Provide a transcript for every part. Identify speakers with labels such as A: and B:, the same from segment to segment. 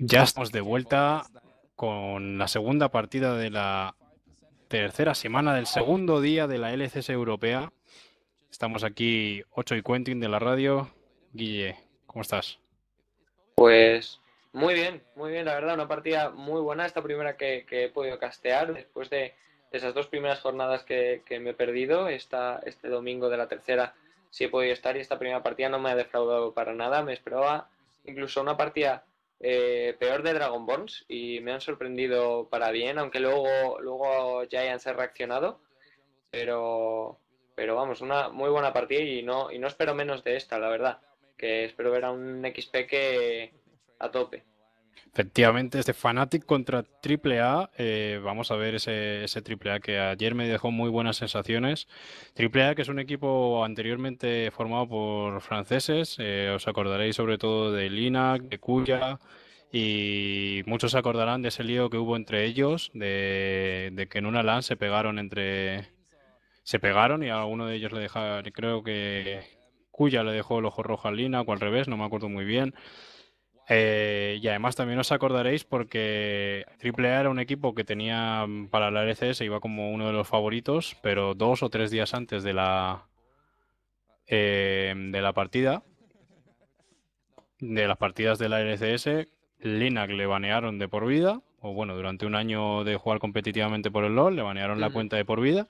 A: Ya estamos de vuelta con la segunda partida de la tercera semana del segundo día de la LCS europea. Estamos aquí 8 y Quentin de la radio. Guille, ¿cómo estás?
B: Pues muy bien, muy bien, la verdad, una partida muy buena, esta primera que, he podido castear después de, esas dos primeras jornadas que, me he perdido, este domingo de la tercera si he podido estar y esta primera partida no me ha defraudado para nada. Me esperaba incluso una partida eh, peor de Dragon Dragonborns y me han sorprendido para bien, aunque luego, luego hayan ha reaccionado. Pero, pero vamos, una muy buena partida y no, y no espero menos de esta, la verdad. Que espero ver a un XP que a tope.
A: Efectivamente, este Fanatic contra AAA, eh, vamos a ver ese, Triple A que ayer me dejó muy buenas sensaciones. AAA, que es un equipo anteriormente formado por franceses, eh, os acordaréis sobre todo de Lina, de Cuya, y muchos se acordarán de ese lío que hubo entre ellos, de, que en una LAN se pegaron entre... Se pegaron y a uno de ellos le dejaron, creo que Cuya le dejó el ojo rojo a Lina o al revés, no me acuerdo muy bien. Eh, y además también os acordaréis porque AAA era un equipo que tenía mm, para la RCS iba como uno de los favoritos, pero dos o tres días antes de la, em, de la partida, de las partidas de la LCS, Linac le banearon de por vida, o bueno, durante un año de jugar competitivamente por el LOL, le banearon la cuenta de por vida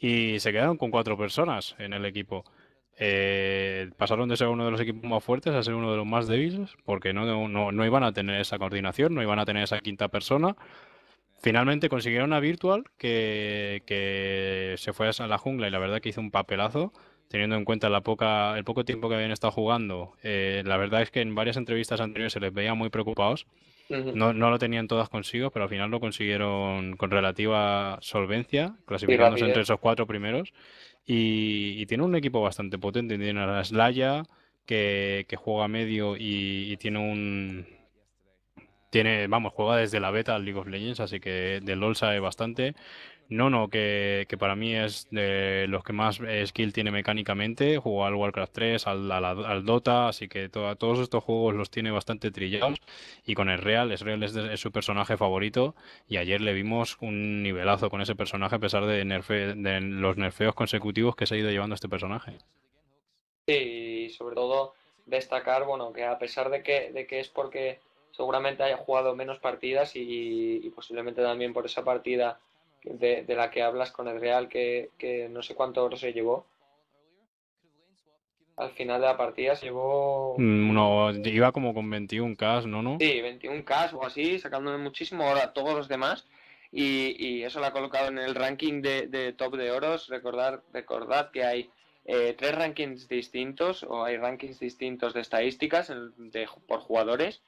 A: y se quedaron con cuatro personas en el equipo. Eh, pasaron de ser uno de los equipos más fuertes a ser uno de los más débiles, porque no, no, iban a tener esa coordinación, no iban a tener esa quinta persona. Finalmente consiguieron a Virtual, que, se fue a la jungla y la verdad que hizo un papelazo teniendo en cuenta la poca, el poco tiempo que habían estado jugando, eh, la verdad es que en varias entrevistas anteriores se les veía muy preocupados. no, no, lo tenían todas consigo, pero al final lo consiguieron con relativa solvencia, clasificándose entre esos cuatro primeros. Y, tiene un equipo bastante potente. Tiene a Slaya, que, juega medio y, tiene un. Tiene, vamos, juega desde la beta al League of Legends, así que del LOL sabe bastante. No, no, que, para mí es de los que más eh, skill tiene mecánicamente. Jugó al Warcraft 3, al, Dota, así que todos estos juegos los tiene bastante trillados. Y con el Real, es Real es, su personaje favorito. Y ayer le vimos un nivelazo con ese personaje, a pesar de, de los nerfeos consecutivos que se ha ido llevando este personaje.
B: Sí, y sobre todo destacar, bueno, que a pesar de que, de que es porque seguramente haya jugado menos partidas y posiblemente también por esa partida de, la que hablas con el Real, que, no sé cuánto oro se llevó al final de la partida se llevó.
A: Mm, no, iba como con 21K, ¿no?
B: Sí, 21K o así, sacándome muchísimo oro a todos los demás. Y, eso lo ha colocado en el ranking de, top de oros. Recordad, recordad que hay eh, tres rankings distintos, o hay rankings distintos de estadísticas por jugadores,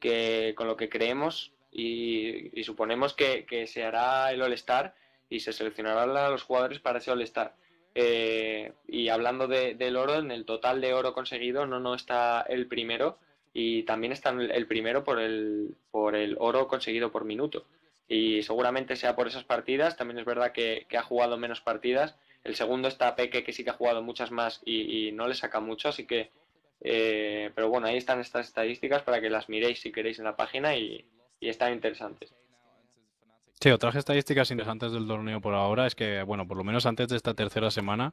B: que con lo que creemos y, suponemos que, se hará el All-Star y se seleccionarán los jugadores para ese All-Star. Eh, y hablando de, del oro, en el total de oro conseguido, no, no está el primero y también está el primero por el, por el oro conseguido por minuto. Y seguramente sea por esas partidas, también es verdad que, ha jugado menos partidas. El segundo está Peque, que sí que ha jugado muchas más y, no le saca mucho, así que... Eh, pero bueno, ahí están estas estadísticas para que las miréis si queréis en la página y, y están interesantes.
A: Sí, otras estadísticas interesantes del torneo por ahora es que, bueno, por lo menos antes de esta tercera semana,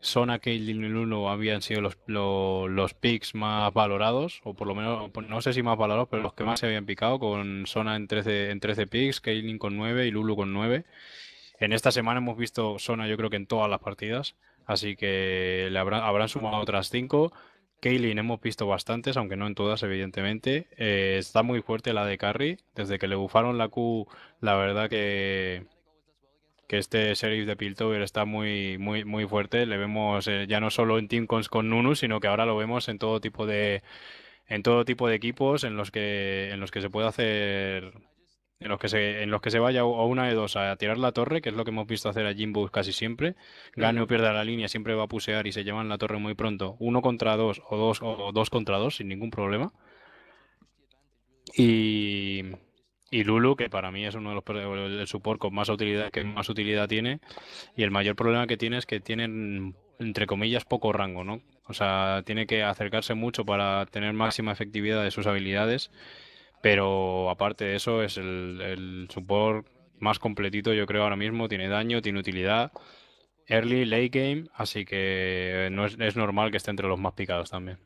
A: Sona, Caitlin y Lulu habían sido los, los, picks más valorados, o por lo menos, no sé si más valorados, pero los que más se habían picado, con Sona en 13, en 13 picks, Kaylin con 9 y Lulu con 9. En esta semana hemos visto Sona, yo creo que en todas las partidas, así que le habrán, habrán sumado otras 5. Kaylin hemos visto bastantes, aunque no en todas, evidentemente. Eh, está muy fuerte la de Carry. Desde que le bufaron la Q, la verdad que, que este sheriff de Piltover está muy, muy, muy fuerte. Le vemos eh, ya no solo en Team Cons con Nunu, sino que ahora lo vemos en todo tipo de en todo tipo de equipos en los que en los que se puede hacer en los que se, en los que se vaya o una de dos a tirar la torre, que es lo que hemos visto hacer a Jimbo casi siempre, gane o pierda la línea, siempre va a pusear y se llevan la torre muy pronto, uno contra dos o dos o dos contra dos sin ningún problema. Y, Lulu, que para mí es uno de los del support con más utilidad que más utilidad tiene, y el mayor problema que tiene es que tienen entre comillas poco rango, ¿no? O sea, tiene que acercarse mucho para tener máxima efectividad de sus habilidades pero aparte de eso, es el, el support más completito, yo creo, ahora mismo. Tiene daño, tiene utilidad. Early, late game, así que no es, normal que esté entre los más picados también.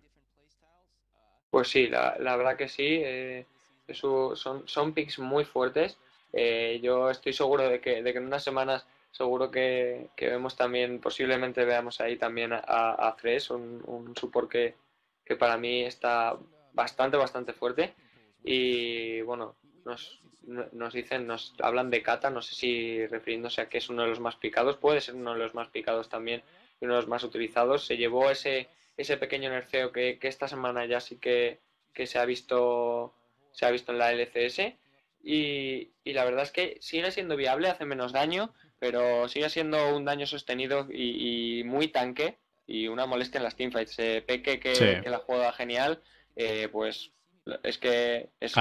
B: Pues sí, la, la verdad que sí. Eh, son, picks muy fuertes. Eh, yo estoy seguro de que, de que en unas semanas seguro que, vemos también, posiblemente veamos ahí también a, a, un, un support que, que, para mí está bastante, bastante fuerte y bueno, nos, nos dicen, nos hablan de Kata, no sé si refiriéndose a que es uno de los más picados, puede ser uno de los más picados también y uno de los más utilizados. Se llevó ese, ese pequeño nerfeo que, esta semana ya sí que, se ha visto se ha visto en la LCS. Y, la verdad es que sigue siendo viable, hace menos daño, pero sigue siendo un daño sostenido y, muy tanque y una molestia en las teamfights. Eh, Peque, que, la juega genial, eh, pues es que hace, destrozos,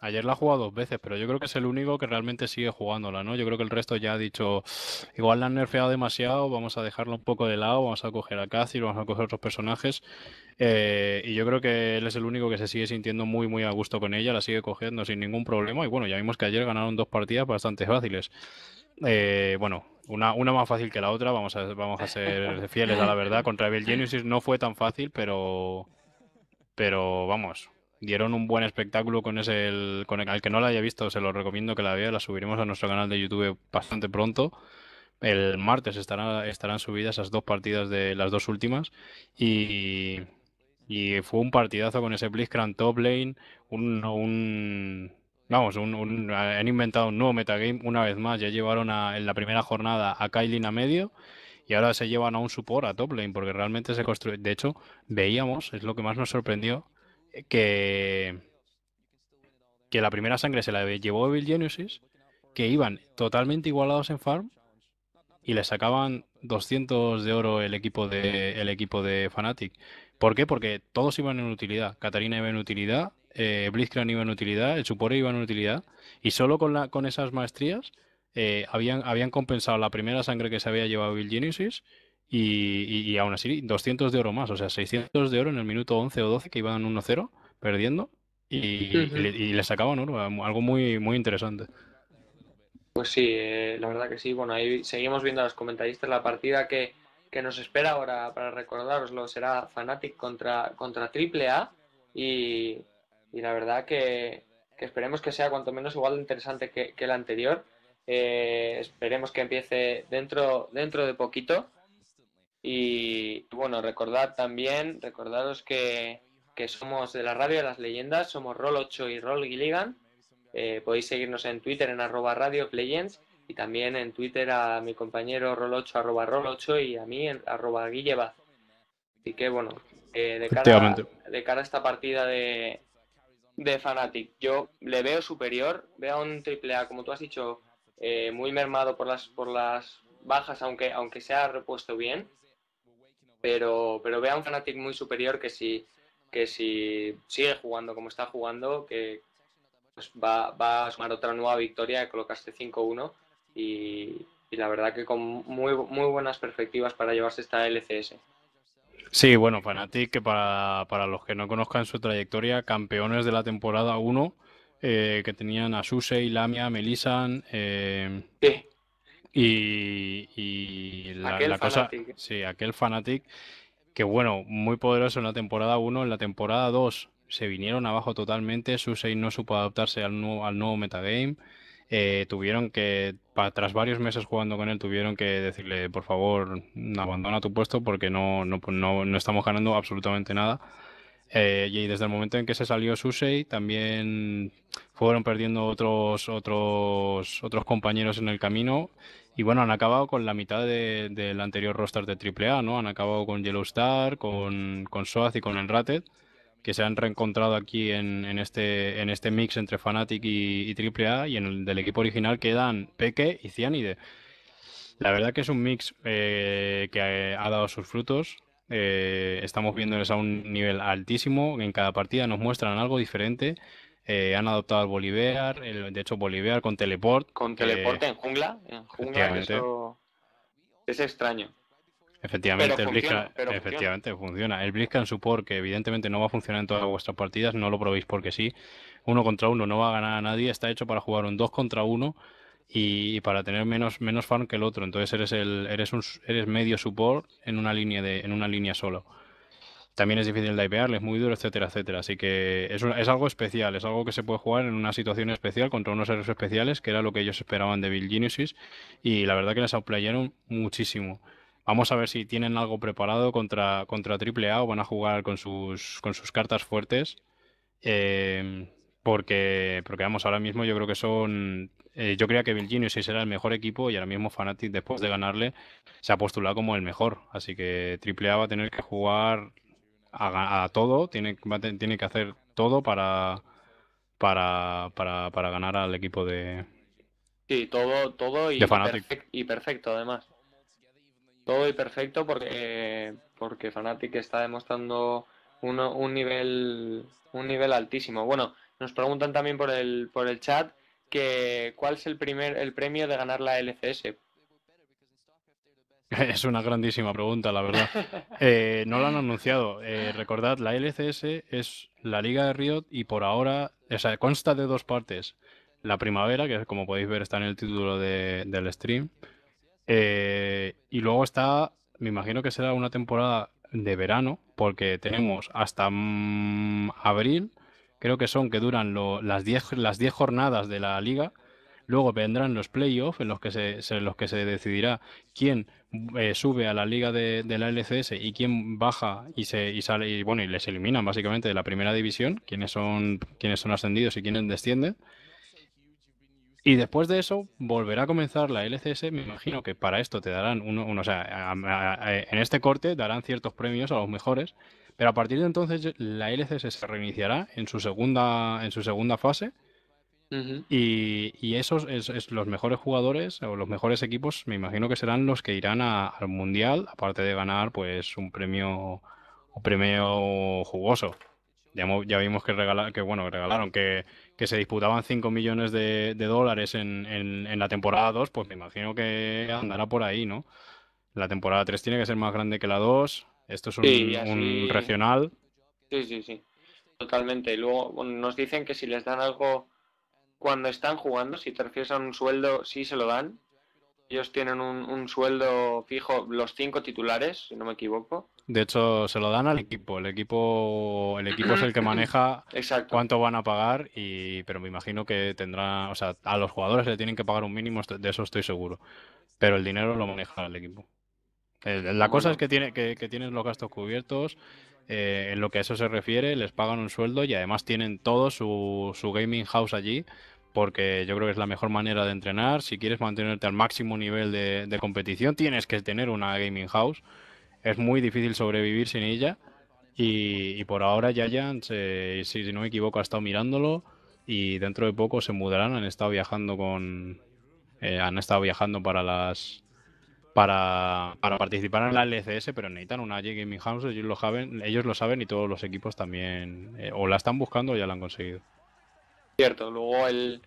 A: ayer la... ha jugado dos veces, pero yo creo que es el único que realmente sigue jugándola, ¿no? Yo creo que el resto ya ha dicho, igual la han nerfeado demasiado, vamos a dejarla un poco de lado, vamos a coger a y vamos a coger otros personajes. Eh, y yo creo que él es el único que se sigue sintiendo muy, muy a gusto con ella, la sigue cogiendo sin ningún problema. Y bueno, ya vimos que ayer ganaron dos partidas bastante fáciles. Eh, bueno, una, una, más fácil que la otra, vamos a, vamos a ser fieles a la verdad. Contra Evil Genesis no fue tan fácil, pero pero vamos, dieron un buen espectáculo con ese, el, al que no la haya visto, se lo recomiendo que la vea, la subiremos a nuestro canal de YouTube bastante pronto. El martes estarán, estarán subidas esas dos partidas de las dos últimas y, fue un partidazo con ese Blitzcrank top lane, un, un vamos, un, han inventado un nuevo metagame una vez más, ya llevaron en la primera jornada a Kylie a medio y ahora se llevan a un support a top lane porque realmente se construye. De hecho, veíamos, es lo que más nos sorprendió, que, que la primera sangre se la llevó Evil Genesis, que iban totalmente igualados en farm y le sacaban 200 de oro el equipo de, el equipo de Fnatic. ¿Por qué? Porque todos iban en utilidad. Katarina iba en utilidad, eh, Blitzcrank iba en utilidad, el support iba en utilidad, y solo con, la, con esas maestrías eh, habían, habían compensado la primera sangre que se había llevado el Genesis y, y, aún así 200 de oro más, o sea, 600 de oro en el minuto 11 o 12 que iban 1-0 perdiendo y, sacaban algo muy, muy interesante.
B: Pues sí, eh, la verdad que sí. Bueno, ahí seguimos viendo a los comentaristas la partida que, nos espera ahora, para recordaroslo será Fnatic contra, contra AAA y, la verdad que, esperemos que sea cuanto menos igual de interesante que, que la anterior eh, esperemos que empiece dentro, dentro de poquito. Y bueno, recordad también, recordaros que, que somos de la radio de las leyendas, somos Roll 8 y Roll Gilligan. Eh, podéis seguirnos en Twitter en arroba radio legends y también en Twitter a mi compañero Roll 8 arroba Roll 8 y a mí en arroba Guillebaz. Así que bueno, eh, de, cara, de cara a esta partida de, de Fanatic, yo le veo superior, veo un triple A, como tú has dicho, eh, muy mermado por las, por las bajas, aunque, aunque se ha repuesto bien. Pero, pero ve a un Fnatic muy superior que si, que si sigue jugando como está jugando, que pues va, va a sumar otra nueva victoria, colocaste 5-1 y, y la verdad que con muy, muy buenas perspectivas para llevarse esta LCS.
A: Sí, bueno, Fnatic, que para, para los que no conozcan su trayectoria, campeones de la temporada 1 eh, que tenían a Susei, Lamia, Melisan. Eh, y, la, aquel aquel Fanatic. Que bueno, muy poderoso en la temporada 1. En la temporada 2 se vinieron abajo totalmente. Susei no supo adaptarse al nuevo, al nuevo metagame. Eh, tuvieron que, tras varios meses jugando con él, tuvieron que decirle, por favor, abandona tu puesto porque no estamos ganando absolutamente nada. Eh, y desde el momento en que se salió Susei, también fueron perdiendo otros, otros, otros compañeros en el camino. Y bueno, han acabado con la mitad del anterior roster de AAA, ¿no? Han acabado con Yellowstar, con, con Soaz y con el ratet que se han reencontrado aquí en, en, este, en este mix entre Fnatic y, y AAA. Y en el del equipo original quedan Peque y Cianide. La verdad que es un mix eh, que eh, ha dado sus frutos eh, estamos viéndoles a un nivel altísimo. En cada partida nos muestran algo diferente. Eh, han adoptado al Bolivar, de hecho Bolivar con Teleport. Con Teleport en
B: jungla, es extraño.
A: Efectivamente, el funciona, efectivamente funciona. El Blitzcrank Support, que evidentemente no va a funcionar en todas vuestras partidas, no lo probéis porque sí. Uno contra uno no va a ganar a nadie, está hecho para jugar un dos contra 1 y, para tener menos, menos farm que el otro. Entonces eres, el, eres, un, eres medio support en una línea, de, en una línea solo. También es difícil de es muy duro, etcétera, etcétera. Así que es, es algo especial, es algo que se puede jugar en una situación especial contra unos héroes especiales, que era lo que ellos esperaban de Bill Genesis, y la verdad que les outplayaron muchísimo. Vamos a ver si tienen algo preparado contra, contra AAA o van a jugar con sus, con sus cartas fuertes. Eh, porque, porque vamos, ahora mismo yo creo que son eh, yo creía que Virginia 6 será el mejor equipo y ahora mismo Fanatic, después de ganarle, se ha postulado como el mejor. Así que AAA va a tener que jugar a, todo, tiene, que hacer todo para, para, para, ganar al equipo de.
B: Sí, todo, todo y, y perfecto, además. Todo y perfecto porque, porque Fanatic está demostrando un nivel un nivel altísimo. Bueno, nos preguntan también por el, por el chat cuál es el primer el premio de ganar la LCS.
A: Es una grandísima pregunta, la verdad. Eh, no lo han anunciado. Eh, recordad, la LCS es la Liga de Riot y por ahora, consta de dos partes. La primavera, que como podéis ver está en el título del stream. Eh, y luego está, me imagino que será una temporada de verano, porque tenemos hasta mm, abril creo que son que duran las 10 las diez jornadas de la liga. Luego vendrán los playoffs en los que se, los que se decidirá quién eh, sube a la liga de, la LCS y quién baja y se y sale y bueno y les eliminan básicamente de la primera división, quiénes son quiénes son ascendidos y quiénes descienden. Y después de eso volverá a comenzar la LCS. Me imagino que para esto te darán uno, o sea, en este corte darán ciertos premios a los mejores pero a partir de entonces la LCS se reiniciará en su segunda, en su segunda fase. Y, esos es, los mejores jugadores o los mejores equipos me imagino que serán los que irán al mundial aparte de ganar pues un premio un premio jugoso ya, vimos que bueno regalaron que, se disputaban 5 millones de, dólares en, la temporada 2 pues me imagino que andará por ahí no la temporada 3 tiene que ser más grande que la 2 esto es un, regional.
B: Sí, sí, sí. Totalmente. Y luego nos dicen que si les dan algo cuando están jugando, si te refieres a un sueldo, sí se lo dan. Ellos tienen un, sueldo fijo, los cinco titulares, si no me equivoco.
A: De hecho, se lo dan al equipo. El equipo, el equipo es el que maneja cuánto van a pagar, y, pero me imagino que tendrán o sea, a los jugadores le tienen que pagar un mínimo, de eso estoy seguro. Pero el dinero lo maneja el equipo. Eh, la cosa es que, tiene, que, tienen los gastos cubiertos, eh, en lo que a eso se refiere, les pagan un sueldo y además tienen todo su, su, gaming house allí, porque yo creo que es la mejor manera de entrenar. Si quieres mantenerte al máximo nivel de, competición, tienes que tener una gaming house. Es muy difícil sobrevivir sin ella. Y, por ahora ya ya si, no me equivoco, ha estado mirándolo y dentro de poco se mudarán. Han estado viajando con... Eh, han estado viajando para las para, para, participar en la LCS, pero necesitan una G Gaming House, ellos lo saben, ellos lo saben y todos los equipos también eh, o la están buscando o ya la han conseguido.
B: Cierto, luego el,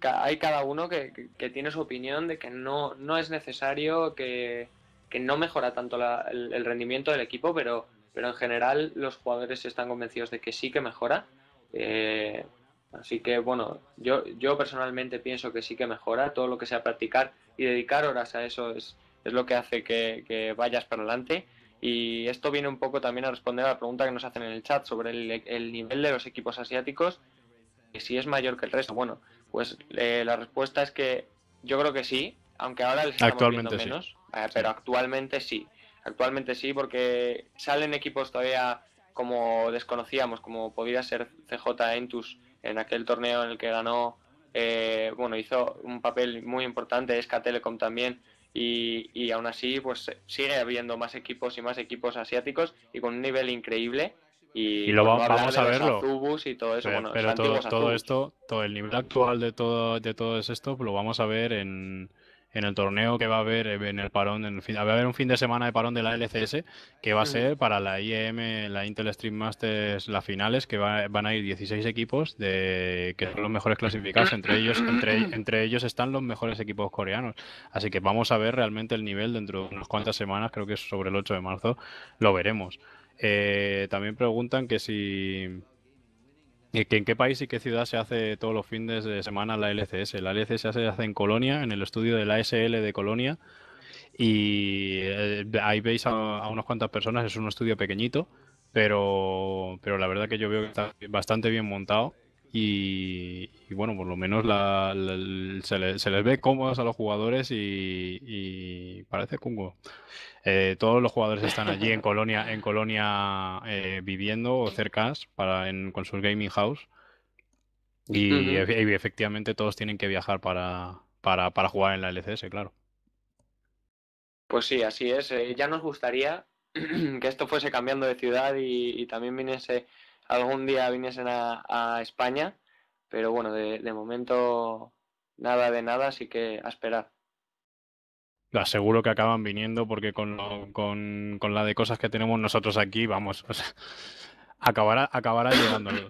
B: hay cada uno que, tiene su opinión de que no, no es necesario, que, que no mejora tanto el, rendimiento del equipo, pero, pero en general los jugadores están convencidos de que sí que mejora. Eh, así que bueno, yo, yo personalmente pienso que sí que mejora todo lo que sea practicar y dedicar horas a eso es, es lo que hace que, vayas para adelante. Y esto viene un poco también a responder a la pregunta que nos hacen en el chat sobre el, nivel de los equipos asiáticos, y si es mayor que el resto. Bueno, pues eh, la respuesta es que yo creo que sí, aunque ahora actualmente menos, eh, pero actualmente sí. Actualmente sí, porque salen equipos todavía como desconocíamos, como podía ser CJ Entus en aquel torneo en el que ganó, eh, bueno, hizo un papel muy importante, SK Telecom también, y, y, aún así pues eh, sigue habiendo más equipos y más equipos asiáticos y con un nivel increíble y, lo vamos, a verlo y pero, todo, esto
A: todo el nivel actual de todo de todo es esto lo vamos a ver en en el torneo que va a haber eh, en el parón, en va a haber un fin de semana de parón de la LCS que va a ser para la IEM, la Intel Stream Masters, las finales, que van a ir 16 equipos de que son los mejores clasificados, entre ellos, entre, ellos están los mejores equipos coreanos. Así que vamos a ver realmente el nivel dentro de unas cuantas semanas, creo que es sobre el 8 de marzo, lo veremos. Eh, también preguntan que si ¿En qué país y qué ciudad se hace todos los fines de semana la LCS? La LCS se hace en Colonia, en el estudio de la ASL de Colonia. Y eh, ahí veis a, unas cuantas personas, es un estudio pequeñito, pero la verdad que yo veo que está bastante bien montado y, bueno, por lo menos se, les ve cómodos a los jugadores y, parece cungo. Eh, todos los jugadores están allí en Colonia, en Colonia eh, viviendo o cercas para, con sus gaming house. Y, efectivamente todos tienen que viajar para, para, jugar en la LCS, claro.
B: Pues sí, así es. Eh, ya nos gustaría que esto fuese cambiando de ciudad y, y también viniese algún día viniesen a, a España, pero bueno, de, momento nada de nada, así que a esperar.
A: Aseguro que acaban viniendo porque con, lo, con, con la de cosas que tenemos nosotros aquí, vamos, o sea, acabará, acabará llegándolo.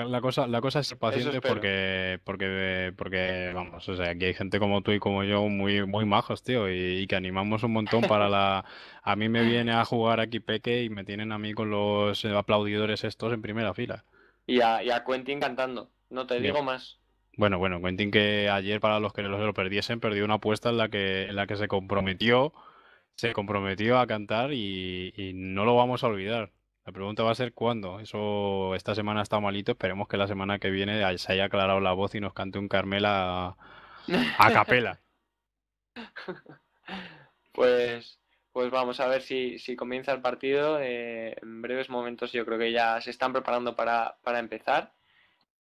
A: La, cosa, la cosa es paciente porque, porque, porque, vamos, o sea, aquí hay gente como tú y como yo muy, muy majos, tío, y, que animamos un montón para la... A mí me viene a jugar aquí Peque y me tienen a mí con los eh, aplaudidores estos en primera fila.
B: Y a, Quentin cantando, no te digo más.
A: Bueno, bueno, Quentin que ayer, para los que lo perdiesen, perdió una apuesta en la que, en la que se comprometió, se comprometió a cantar y no lo vamos a olvidar. La pregunta va a ser cuándo. Eso esta semana está malito. Esperemos que la semana que viene se haya aclarado la voz y nos cante un Carmela a, capela.
B: pues, pues vamos a ver si, comienza el partido. Eh, en breves momentos yo creo que ya se están preparando para, empezar.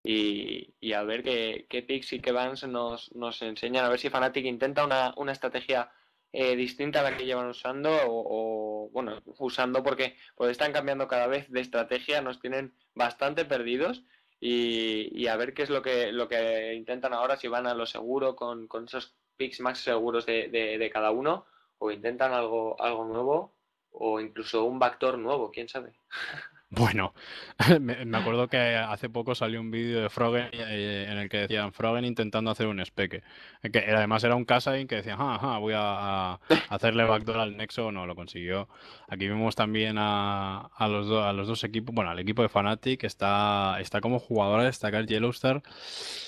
B: Y, a ver qué, qué picks y qué bans nos, nos enseñan. A ver si Fanatic intenta una estrategia eh, distinta a la que llevan usando o, bueno, usando porque pues están cambiando cada vez de estrategia, nos tienen bastante perdidos y, a ver qué es lo que, lo que intentan ahora, si van a lo seguro con, esos picks más seguros de, de, cada uno o intentan algo, algo nuevo o incluso un backdoor nuevo, quién sabe.
A: Bueno, me, acuerdo que hace poco salió un vídeo de Frogen eh, en el que decían Frogen intentando hacer un espeque. Que además era un casting que decía, voy a, hacerle backdoor al Nexo, no lo consiguió. Aquí vemos también a, los, dos equipos, bueno, al equipo de Fnatic está, está como jugadora a destacar Yellowstar.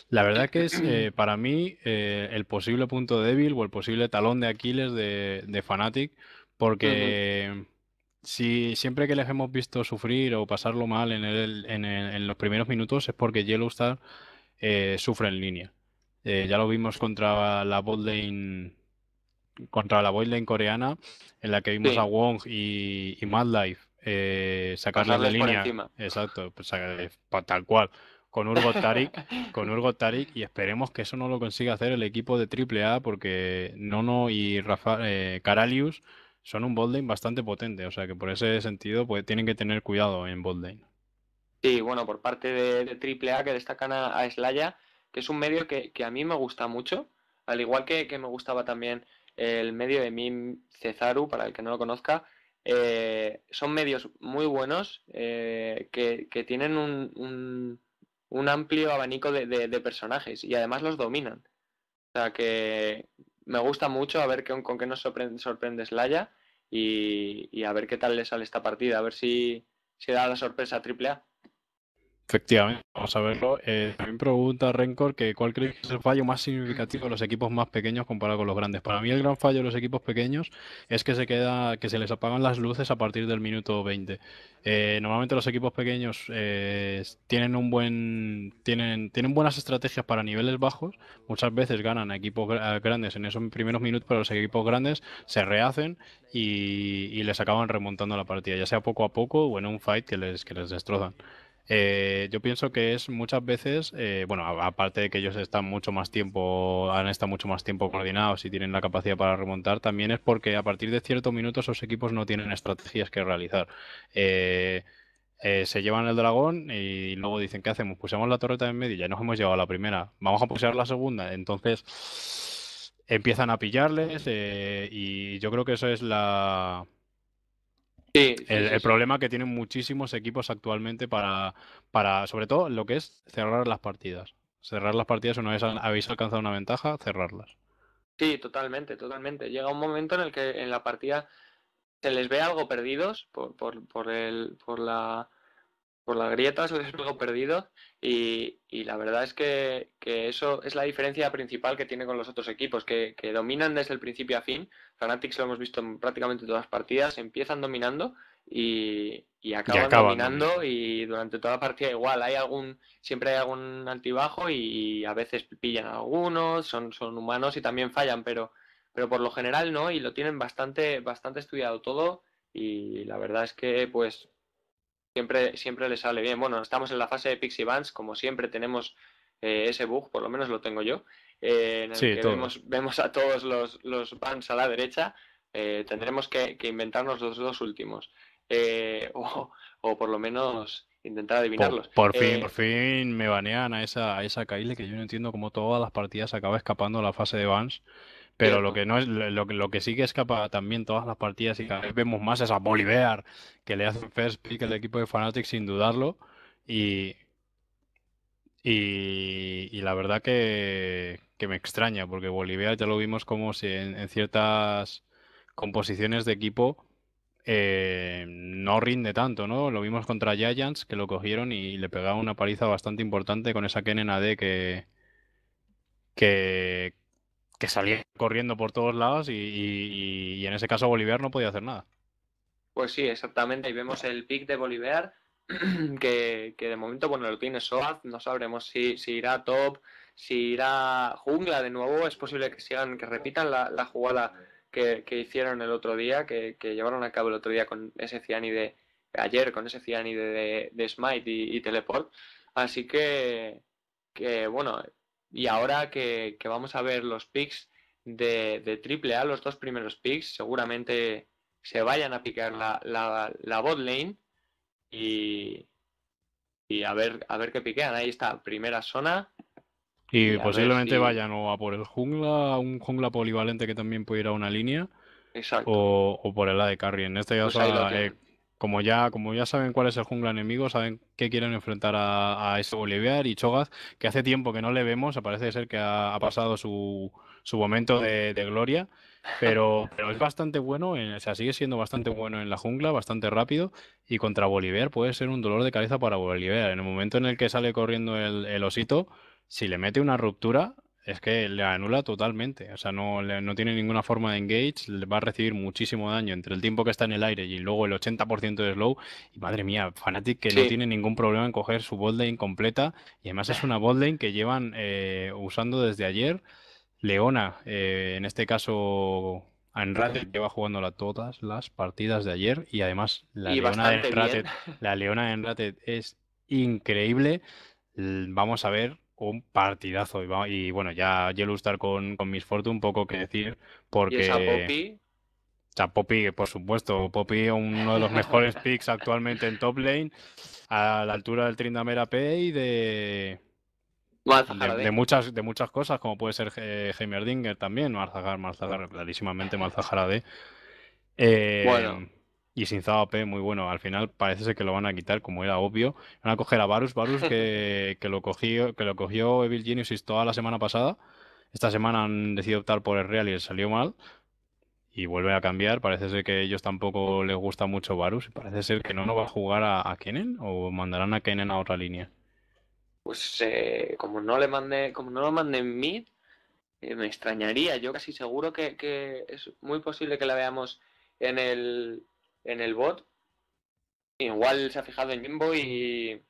A: La verdad que es eh, para mí eh, el posible punto débil o el posible talón de Aquiles de, de Fnatic, porque si siempre que les hemos visto sufrir o pasarlo mal en, los primeros minutos es porque Yellowstar eh, sufre en línea. Eh, ya lo vimos contra la Boldlane contra la coreana, en la que vimos a Wong y, Madlife eh, de línea. Exacto, pues, eh, pues, tal cual. Con Urgo Tarik, con Urgo Tarik, y esperemos que eso no lo consiga hacer el equipo de AAA, porque Nono y Rafa, Caralius son un botlane bastante potente, o sea que por ese sentido pues, tienen que tener cuidado en botlane.
B: Sí, bueno, por parte de, AAA que destacan a, Slaya, que es un medio que, a mí me gusta mucho, al igual que, que, me gustaba también el medio de Mim Cezaru, para el que no lo conozca, eh, son medios muy buenos eh, que, tienen un, amplio abanico de personajes y además los dominan. O sea que me gusta mucho a ver con, con qué nos sorprende, sorprende Slaya y, y, a ver qué tal le sale esta partida, a ver si, si da la sorpresa a
A: Efectivamente, vamos a verlo. Eh, también pregunta Rencor que cuál crees que es el fallo más significativo de los equipos más pequeños comparado con los grandes. Para mí el gran fallo de los equipos pequeños es que se queda, que se les apagan las luces a partir del minuto 20. Eh, normalmente los equipos pequeños eh, tienen un buen, tienen, tienen buenas estrategias para niveles bajos. Muchas veces ganan a equipos grandes en esos primeros minutos, pero los equipos grandes se rehacen y, y les acaban remontando la partida, ya sea poco a poco o en un fight que les, que les destrozan. Eh, yo pienso que es muchas veces, eh, bueno, aparte de que ellos están mucho más tiempo, han estado mucho más tiempo coordinados y tienen la capacidad para remontar, también es porque a partir de cierto minuto esos equipos no tienen estrategias que realizar. Eh, se llevan el dragón y luego dicen, ¿qué hacemos? Pusemos la torreta en medio, y ya nos hemos llevado la primera, vamos a pusear la segunda. Entonces empiezan a pillarles y yo creo que eso es la, el, problema que tienen muchísimos equipos actualmente para, para, sobre todo, lo que es cerrar las partidas. Cerrar las partidas una vez habéis alcanzado una ventaja, cerrarlas.
B: Sí, totalmente, totalmente. Llega un momento en el que en la partida se les ve algo perdidos por, por, por, el, por la por la grieta, o de perdido y, la verdad es que, eso es la diferencia principal que tiene con los otros equipos, que, dominan desde el principio a fin. Fanatics lo hemos visto en prácticamente todas las partidas, empiezan dominando y, acaban, dominando y durante toda la partida igual, hay algún siempre hay algún altibajo y a veces pillan a algunos, son, son humanos y también fallan, pero, pero por lo general no y lo tienen bastante, bastante estudiado todo y la verdad es que pues siempre, siempre le sale bien. Bueno, estamos en la fase de Pixie bans, como siempre tenemos eh, ese bug, por lo menos lo tengo yo, eh, en el que vemos, vemos, a todos los, los, a la derecha, eh, tendremos que, inventarnos los dos últimos, o, o, por lo menos intentar adivinarlos. Por, fin, por
A: fin me banean a esa, a esa Kyle que yo no entiendo cómo todas las partidas acaba escapando a la fase de bans pero lo que no es, lo, que sí que escapa también todas las partidas y cada vez vemos más es a Bolivar, que le hace un first pick al equipo de Fnatic sin dudarlo. Y, y, la verdad que, me extraña, porque Bolivia ya lo vimos como si en, ciertas composiciones de equipo eh, no rinde tanto, ¿no? Lo vimos contra Giants, que lo cogieron y le pegaba una paliza bastante importante con esa Kenen AD que, que, que salía corriendo por todos lados y, en ese caso Bolívar no podía hacer nada.
B: Pues sí, exactamente. Ahí vemos el pick de Bolívar, que, de momento, bueno, lo tiene Soaz. No sabremos si, irá top, si irá jungla de nuevo. Es posible que sigan, que repitan la, jugada que, hicieron el otro día, que, llevaron a cabo el otro día con ese Ciani de ayer, con ese Ciani de, de, de Smite y, y, Teleport. Así que, que bueno, y ahora que, vamos a ver los picks de, de triple A, los dos primeros picks, seguramente se vayan a picar la, la, la bot lane y, a ver, a ver qué piquean. Ahí está, primera zona.
A: Y, posiblemente vayan o a por el jungla, un jungla polivalente que también puede ir a una línea. Exacto. O, o por el A de carry. En este caso, como ya, como ya saben cuál es el jungla enemigo, saben que quieren enfrentar a, a este y Chogaz, que hace tiempo que no le vemos, parece ser que ha, pasado su, su momento de, gloria, pero, pero, es bastante bueno, en, o sea, sigue siendo bastante bueno en la jungla, bastante rápido, y contra Boliviar puede ser un dolor de cabeza para Boliviar. En el momento en el que sale corriendo el osito, si le mete una ruptura, es que le anula totalmente. O sea, no, no tiene ninguna forma de engage. Le va a recibir muchísimo daño entre el tiempo que está en el aire y luego el 80% de slow. Y madre mía, Fnatic que no tiene ningún problema en coger su botlane completa. Y además es ah. una botlane que llevan eh, usando desde ayer. Leona, eh, en este caso Enratted lleva jugándola todas las partidas de ayer y además la Leona de la Leona es increíble. Vamos a ver un partidazo. Y, bueno, ya Yellowstar con, con Miss Fortune, un poco que decir, porque... ¿Y esa Poppy?
B: O
A: sea, Poppy, por supuesto. Poppy, uno de los mejores picks actualmente en top lane, a la altura del Trindamera P y de... De, ¿eh? muchas, de muchas cosas, como puede ser Heimerdinger eh, también, Marzagar, Marzagar, clarísimamente Marzagar AD. Eh, bueno. Y sin Zape, muy bueno. Al final parece ser que lo van a quitar, como era obvio. Van a coger a Varus, Varus que, lo, cogió, que lo cogió Evil Geniuses toda la semana pasada. Esta semana han decidido optar por el Real y salió mal. Y vuelve a cambiar. Parece ser que a ellos tampoco les gusta mucho Varus. Parece ser que no, no va a jugar a, a Kennen o mandarán a Kennen a otra línea.
B: Pues eh, como no le mandé, como no lo mande en mid, eh, me extrañaría. Yo casi seguro que, que es muy posible que la veamos en el en el bot, igual se ha fijado en Jimbo y,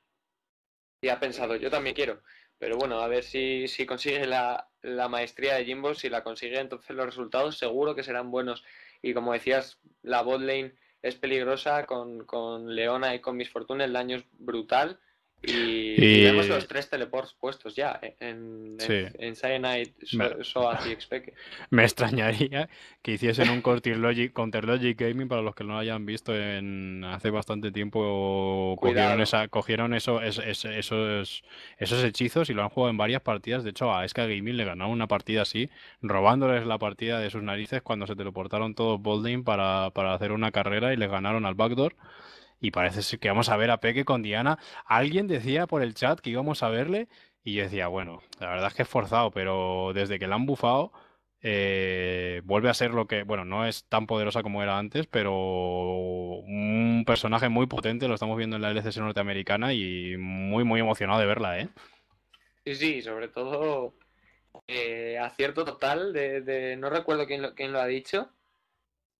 B: ha pensado, yo también quiero. Pero bueno, a ver si, si consigue la, maestría de Jimbo, si la consigue, entonces los resultados seguro que serán buenos. Y como decías, la bot lane es peligrosa, con, con Leona y con Miss Fortuna el daño es brutal. Y, tenemos los tres teleports puestos ya eh, en, en, Cyanide, Me... y
A: Me extrañaría que hiciesen un Logic, Counter Logic Gaming para los que no lo hayan visto en hace bastante tiempo. Cogieron, eso, esos, esos hechizos y lo han jugado en varias partidas. De hecho, a esca Gaming le ganaron una partida así, robándoles la partida de sus narices cuando se teleportaron todos Bolding para, para hacer una carrera y le ganaron al backdoor y parece que vamos a ver a Peque con Diana. Alguien decía por el chat que íbamos a verle y yo decía, bueno, la verdad es que es forzado, pero desde que la han bufado, eh, vuelve a ser lo que, bueno, no es tan poderosa como era antes, pero un personaje muy potente, lo estamos viendo en la LCS norteamericana y muy, muy emocionado de verla, ¿eh?
B: Sí, sí, sobre todo eh, acierto total de, no recuerdo quién lo, lo ha dicho,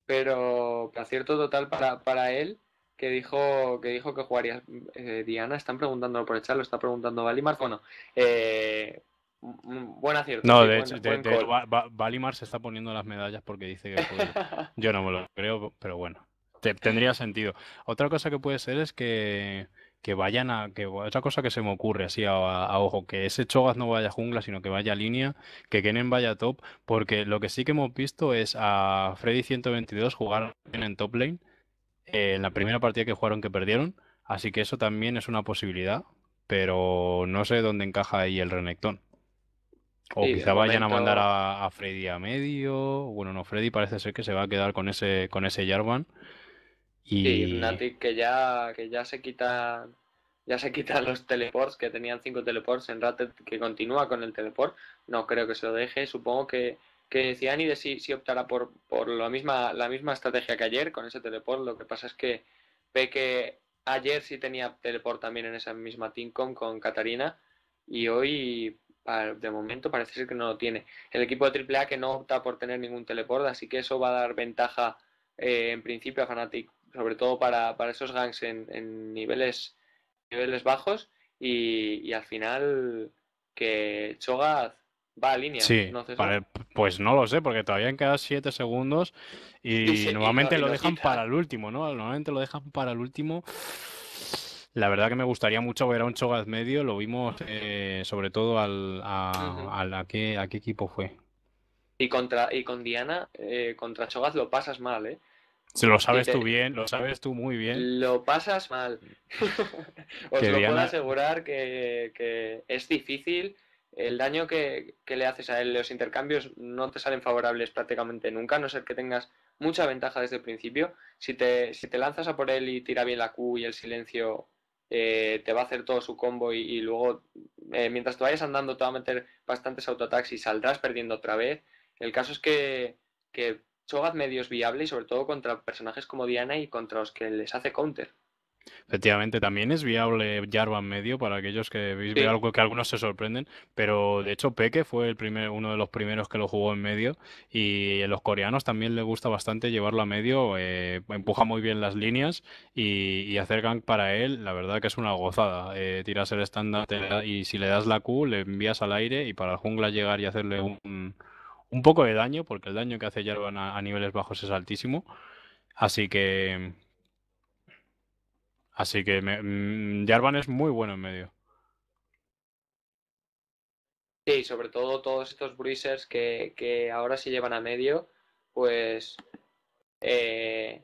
B: pero acierto total para, para él que dijo que dijo que jugaría eh, Diana, están preguntándolo por el está preguntando Valimar. Bueno, eh, mm, mm, buen acierto. No, de
A: Valimar se está poniendo las medallas porque dice que yo no me lo creo, pero bueno, tendría sentido. Otra cosa que puede ser es que, que vayan a que otra cosa que se me ocurre así a, ojo que ese Chogas no vaya a jungla sino que vaya línea que Kennen vaya top porque lo que sí que hemos visto es a Freddy 122 jugar en top lane en la primera partida que jugaron que perdieron, así que eso también es una posibilidad, pero no sé dónde encaja ahí el Renekton. O quizá vayan a mandar a, Freddy a medio. Bueno, no, Freddy parece ser que se va a quedar con ese con ese Jarvan.
B: Y sí, que ya, que ya se quita ya se quita los teleports, que tenían cinco teleports en Rated que continúa con el teleport. No creo que se lo deje, supongo que que Zidane sí, si optará por, por la, misma, la misma estrategia que ayer con ese teleport. Lo que pasa es que ve que ayer sí tenía teleport también en esa misma Teamcom con Katarina y hoy de momento parece ser que no lo tiene. El equipo de AAA que no opta por tener ningún teleport, así que eso va a dar ventaja eh, en principio a Fnatic, sobre todo para, para esos ganks en, niveles, niveles bajos y, y al final que Chogaz Va línea. ¿no,
A: pues no lo sé, porque todavía han quedado 7 segundos y, normalmente lo dejan para el último, ¿no? Normalmente lo dejan para el último. La verdad que me gustaría mucho ver a un Chogaz medio, lo vimos eh, sobre todo al, a, qué, equipo fue.
B: Y, contra, y con Diana, eh, contra Chogaz lo pasas mal, ¿eh? lo sabes tú bien, lo sabes tú muy bien. Lo pasas mal. Os lo puedo asegurar que es difícil el daño que, le haces a él, los intercambios no te salen favorables prácticamente nunca, a no ser que tengas mucha ventaja desde el principio. Si te, lanzas a por él y tira bien la Q y el silencio eh, te va a hacer todo su combo y, luego eh, mientras tú vayas andando te va a meter bastantes autoataques y saldrás perdiendo otra vez. El caso es que, que medios viables, y sobre todo contra personajes como Diana y contra los que les hace counter.
A: Efectivamente, también es viable Jarvan medio para aquellos que algo que algunos se sorprenden, pero de hecho Peque fue el primer, uno de los primeros que lo jugó en medio y a los coreanos también les gusta bastante llevarlo a medio, eh, empuja muy bien las líneas y, y, hacer para él, la verdad que es una gozada. Eh, tiras el estándar y si le das la Q le envías al aire y para el jungla llegar y hacerle un, un poco de daño, porque el daño que hace Jarvan a niveles bajos es altísimo. Así que Así que Jarvan mm, es muy bueno en medio.
B: Sí, sobre todo todos estos bruisers que, ahora se llevan a medio, pues eh,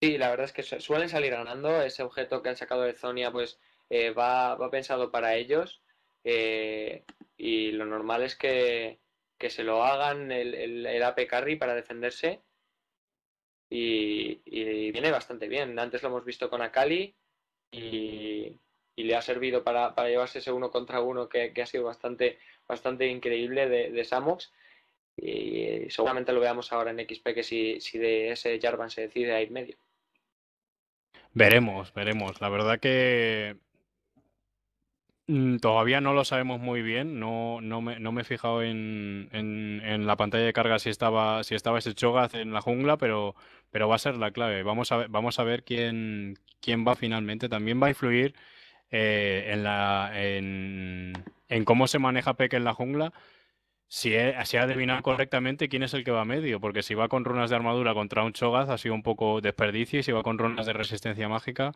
B: sí, la verdad es que suelen salir ganando. Ese objeto que han sacado de Zonia, pues eh, va, pensado para ellos. Eh, y lo normal es que, se lo hagan el, AP Carry para defenderse y, viene bastante bien. Antes lo hemos visto con Akali y, le ha servido para, llevarse ese uno contra uno que, ha sido bastante, bastante increíble de, Samox. Y, seguramente lo veamos ahora en XP que si, de ese Jarvan se decide a ir medio.
A: Veremos, veremos. La verdad que mm, Todavía no lo sabemos muy bien, no, no, me, he fijado en, en, la pantalla de carga si estaba, si estaba ese Cho'Gath en la jungla, pero pero va a ser la clave. Vamos a ver, quién, va finalmente. También va a influir eh, en, cómo se maneja Peque en la jungla. Si, ha adivinado correctamente quién es el que va medio, porque si va con runas de armadura contra un Chogaz, ha sido un poco desperdicio, y si va con runas de resistencia mágica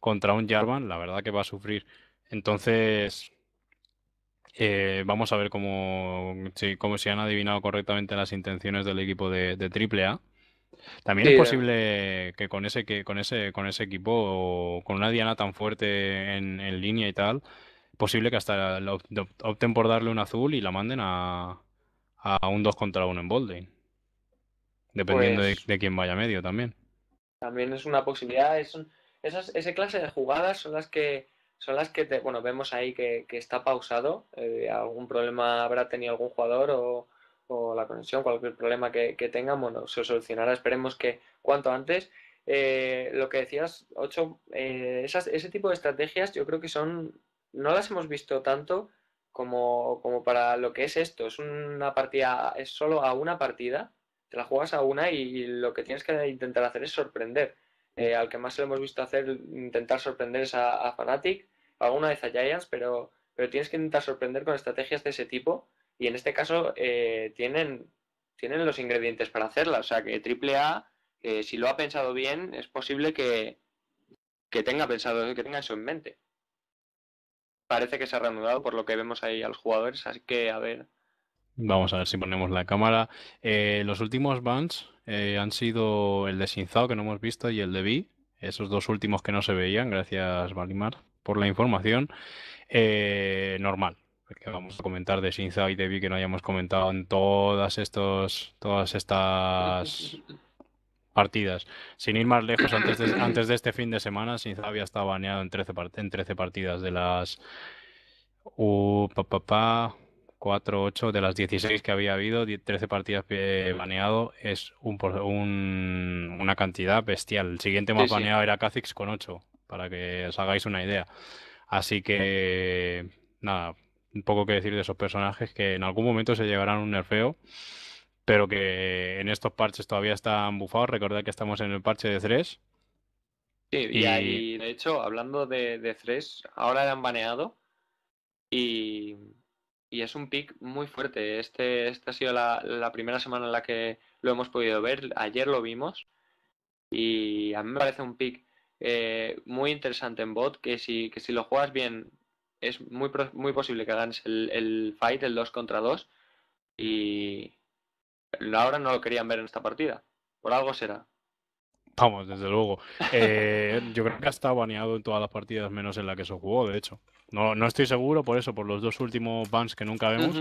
A: contra un Jarvan, la verdad que va a sufrir. Entonces, eh, vamos a ver cómo, se han adivinado correctamente las intenciones del equipo de, de AAA. También es eh. posible que con ese, que con ese, con ese equipo, o con una Diana tan fuerte en, en línea y tal, posible que hasta opten por darle un azul y la manden a, a un 2 contra 1 en Bolding.
B: Dependiendo pues
A: de, quién vaya medio también.
B: También es una posibilidad. Es, esas, ese clase de jugadas son las que son las que te, bueno, vemos ahí que, está pausado. Eh, algún problema habrá tenido algún jugador o, o la conexión, cualquier problema que, que tengamos bueno, se solucionará, esperemos que cuanto antes. Eh, lo que decías, 8, eh, esas, ese tipo de estrategias yo creo que son, no las hemos visto tanto como, como para lo que es esto, es una partida, es solo a una partida, te la juegas a una y, lo que tienes que intentar hacer es sorprender. Eh, al que más lo hemos visto hacer, intentar sorprender es a, a Fnatic, alguna vez a Giants, pero, pero tienes que intentar sorprender con estrategias de ese tipo y en este caso eh, tienen, tienen los ingredientes para hacerla. O sea que AAA, eh, si lo ha pensado bien, es posible que, tenga pensado, que tenga eso en mente. Parece que se ha reanudado por lo que vemos ahí a los jugadores, así que a ver.
A: Vamos a ver si ponemos la cámara. Eh, los últimos bans eh, han sido el de Sinzao, que no hemos visto, y el de Vi. Esos dos últimos que no se veían, gracias Valimar por la información. normal, que vamos a comentar de Sinza y Debbie que no hayamos comentado en todas estos, todas estas partidas. Sin ir más lejos, antes de, antes de este fin de semana, Sinza había estado baneado en 13, en 13 partidas de las 4, 8, de las 16 que había habido, 13 partidas eh, baneado es un, una cantidad bestial. El siguiente más baneado era Kha'Zix con 8, para que os hagáis una idea. Así que, nada, un poco que decir de esos personajes que en algún momento se llevarán un nerfeo, pero que en estos parches todavía están bufados. Recordad que estamos en el parche de 3.
B: Sí, y, de hecho, hablando de, de 3, ahora le han baneado y, y es un pick muy fuerte. Este, esta ha sido la, primera semana en la que lo hemos podido ver, ayer lo vimos y a mí me parece un pick eh, muy interesante en bot, que si, que si lo juegas bien es muy, muy posible que hagan el, fight, el 2 contra 2. Y ahora no lo querían ver en esta partida. Por algo será.
A: Vamos, desde luego. Eh, yo creo que ha estado baneado en todas las partidas, menos en la que se jugó, de hecho. No, estoy seguro por eso, por los dos últimos bans que nunca vemos,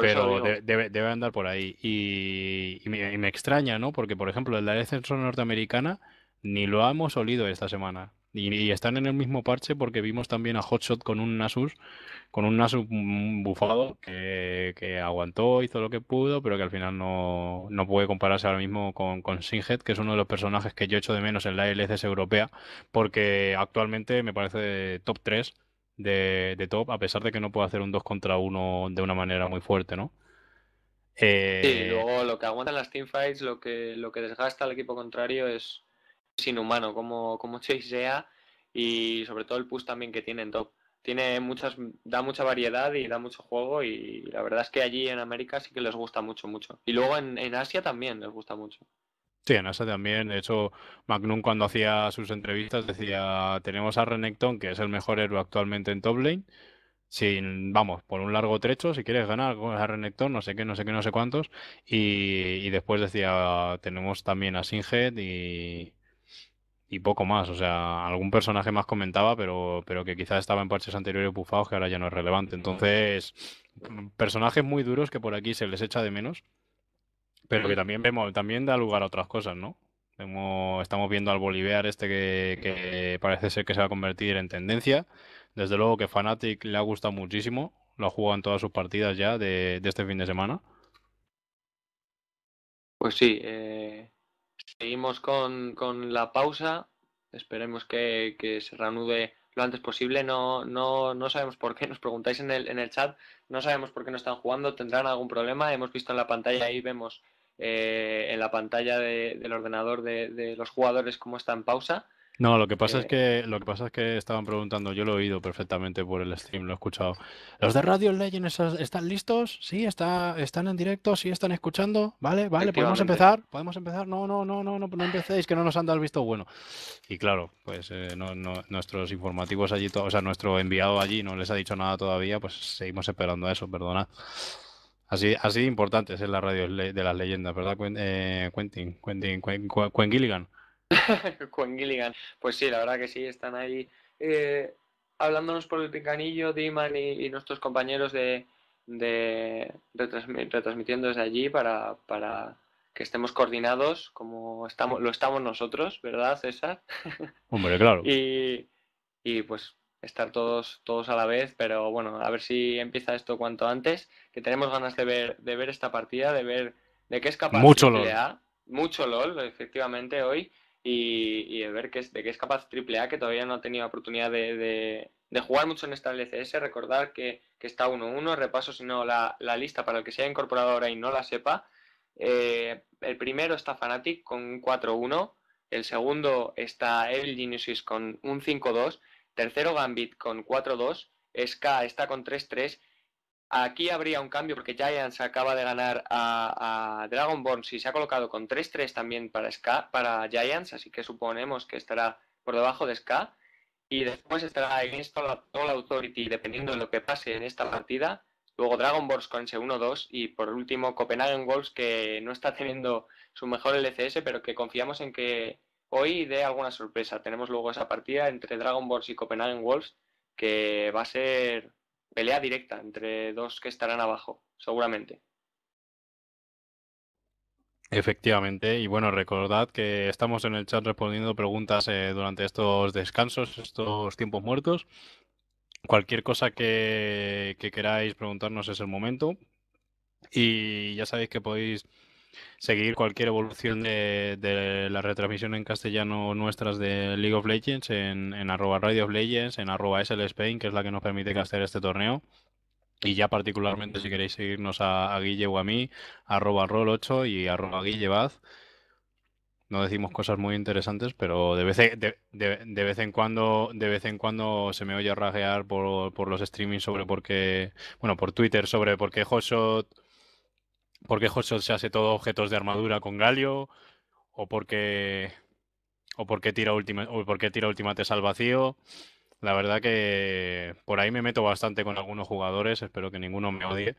A: pero debe, andar por ahí. Y, me, extraña, ¿no? Porque, por ejemplo, en la defensa norteamericana ni lo hemos olido esta semana. Y, están en el mismo parche porque vimos también a Hotshot con un Nasus, con un Nasus mm, bufado que, aguantó, hizo lo que pudo, pero que al final no, puede compararse ahora mismo con, con que es uno de los personajes que yo echo de menos en la LCS europea, porque actualmente me parece top 3 de, top, a pesar de que no puede hacer un 2 contra 1 de una manera muy fuerte, ¿no? Eh... luego
B: lo que aguantan las teamfights, lo que, lo que desgasta al equipo contrario es, inhumano como, como Chase sea y sobre todo el push también que tiene en top. Tiene muchas, da mucha variedad y da mucho juego y la verdad es que allí en América sí que les gusta mucho, mucho. Y luego en, Asia también les gusta mucho.
A: Sí, en Asia también. De hecho, Magnum cuando hacía sus entrevistas decía, tenemos a Renekton, que es el mejor héroe actualmente en top lane. Sin, vamos, por un largo trecho, si quieres ganar con a Renekton, no sé qué, no sé qué, no sé cuántos. Y, y después decía, tenemos también a Singed y, y poco más. O sea, algún personaje más comentaba, pero, pero que quizás estaba en parches anteriores bufados que ahora ya no es relevante. Entonces, personajes muy duros que por aquí se les echa de menos, pero que también vemos, también da lugar a otras cosas, ¿no? estamos viendo al Bolivar este que, parece ser que se va a convertir en tendencia. Desde luego que Fanatic le ha gustado muchísimo. Lo ha jugado en todas sus partidas ya de, de este fin de semana.
B: Pues sí, eh, seguimos con, la pausa. Esperemos que, se reanude lo antes posible. No, no, no sabemos por qué, nos preguntáis en el, en el chat, no sabemos por qué no están jugando, tendrán algún problema. Hemos visto en la pantalla, ahí vemos eh, en la pantalla del ordenador de, de los jugadores cómo está en pausa.
A: No, lo que pasa es eh, que lo que pasa es que estaban preguntando, yo lo he oído perfectamente por el stream, lo he escuchado. ¿Los de Radio Legends están listos? ¿Sí? Está, ¿Están en directo? ¿Sí están escuchando? ¿Vale? ¿Vale? ¿Podemos empezar? ¿Podemos empezar? No, no, no, no, no, no empecéis, que no nos han dado el visto bueno. Y claro, pues eh, no, nuestros informativos allí, o sea, nuestro enviado allí no les ha dicho nada todavía, pues seguimos esperando a eso, perdona. Así, así importante es la radio de las leyendas, ¿verdad, eh, Quentin? Quentin, Quentin, Quentin Gilligan.
B: con Gilligan. Pues sí, la verdad que sí, están ahí eh, hablándonos por el picanillo, Diman y, nuestros compañeros de, de retransmitiendo desde allí para, que estemos coordinados como estamos, lo estamos nosotros, ¿verdad, César? Hombre, claro. y, pues estar todos, todos a la vez, pero bueno, a ver si empieza esto cuanto antes, que tenemos ganas de ver, de ver esta partida, de ver de qué es capaz Mucho LOL. Mucho LOL, efectivamente, hoy y, ver que es, de qué es capaz AAA, que todavía no ha tenido oportunidad de, jugar mucho en esta LCS. Recordar que, está 1-1, repaso si no la, lista para el que se haya incorporado ahora y no la sepa. Eh, el primero está Fnatic con un 4-1, el segundo está Evil Geniuses con un 5-2, tercero Gambit con 4-2, SK está con 3-3 Aquí habría un cambio porque Giants acaba de ganar a, a Dragonborn y se ha colocado con 3-3 también para, para Giants, así que suponemos que estará por debajo de Ska. Y después estará Against All, Authority, dependiendo de lo que pase en esta partida. Luego Dragonborn con ese 1-2 y por último Copenhagen Wolves que no está teniendo su mejor LCS, pero que confiamos en que hoy dé alguna sorpresa. Tenemos luego esa partida entre Dragonborn y Copenhagen Wolves que va a ser pelea directa entre dos que estarán abajo, seguramente.
A: Efectivamente, y bueno, recordad que estamos en el chat respondiendo preguntas eh, durante estos descansos, estos tiempos muertos. Cualquier cosa que queráis preguntarnos es el momento. Y ya sabéis que podéis seguir cualquier evolución de, la retransmisión en castellano nuestras de League of Legends en, arroba Radio of Legends, en arroba SL Spain, que es la que nos permite castear este torneo. Y ya particularmente si queréis seguirnos a, Guille o a mí, arroba rol8 y arroba guillebaz. No decimos cosas muy interesantes, pero de vez, en, de, vez en cuando de vez en cuando se me oye rajear por, por los streamings sobre por qué, bueno, por Twitter sobre por qué Hotshot porque Hotshot se hace todo objetos de armadura con Galio, o porque, o porque tira última, o porque tira ultimates al vacío. La verdad que por ahí me meto bastante con algunos jugadores, espero que ninguno me odie,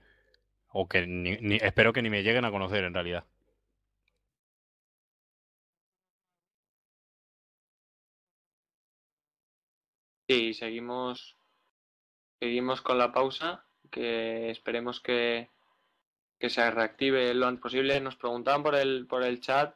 A: o que ni, espero que ni me lleguen a conocer en realidad.
B: Sí, seguimos, seguimos con la pausa, que esperemos que, que se reactive lo antes posible. Nos preguntaban por el, por el chat,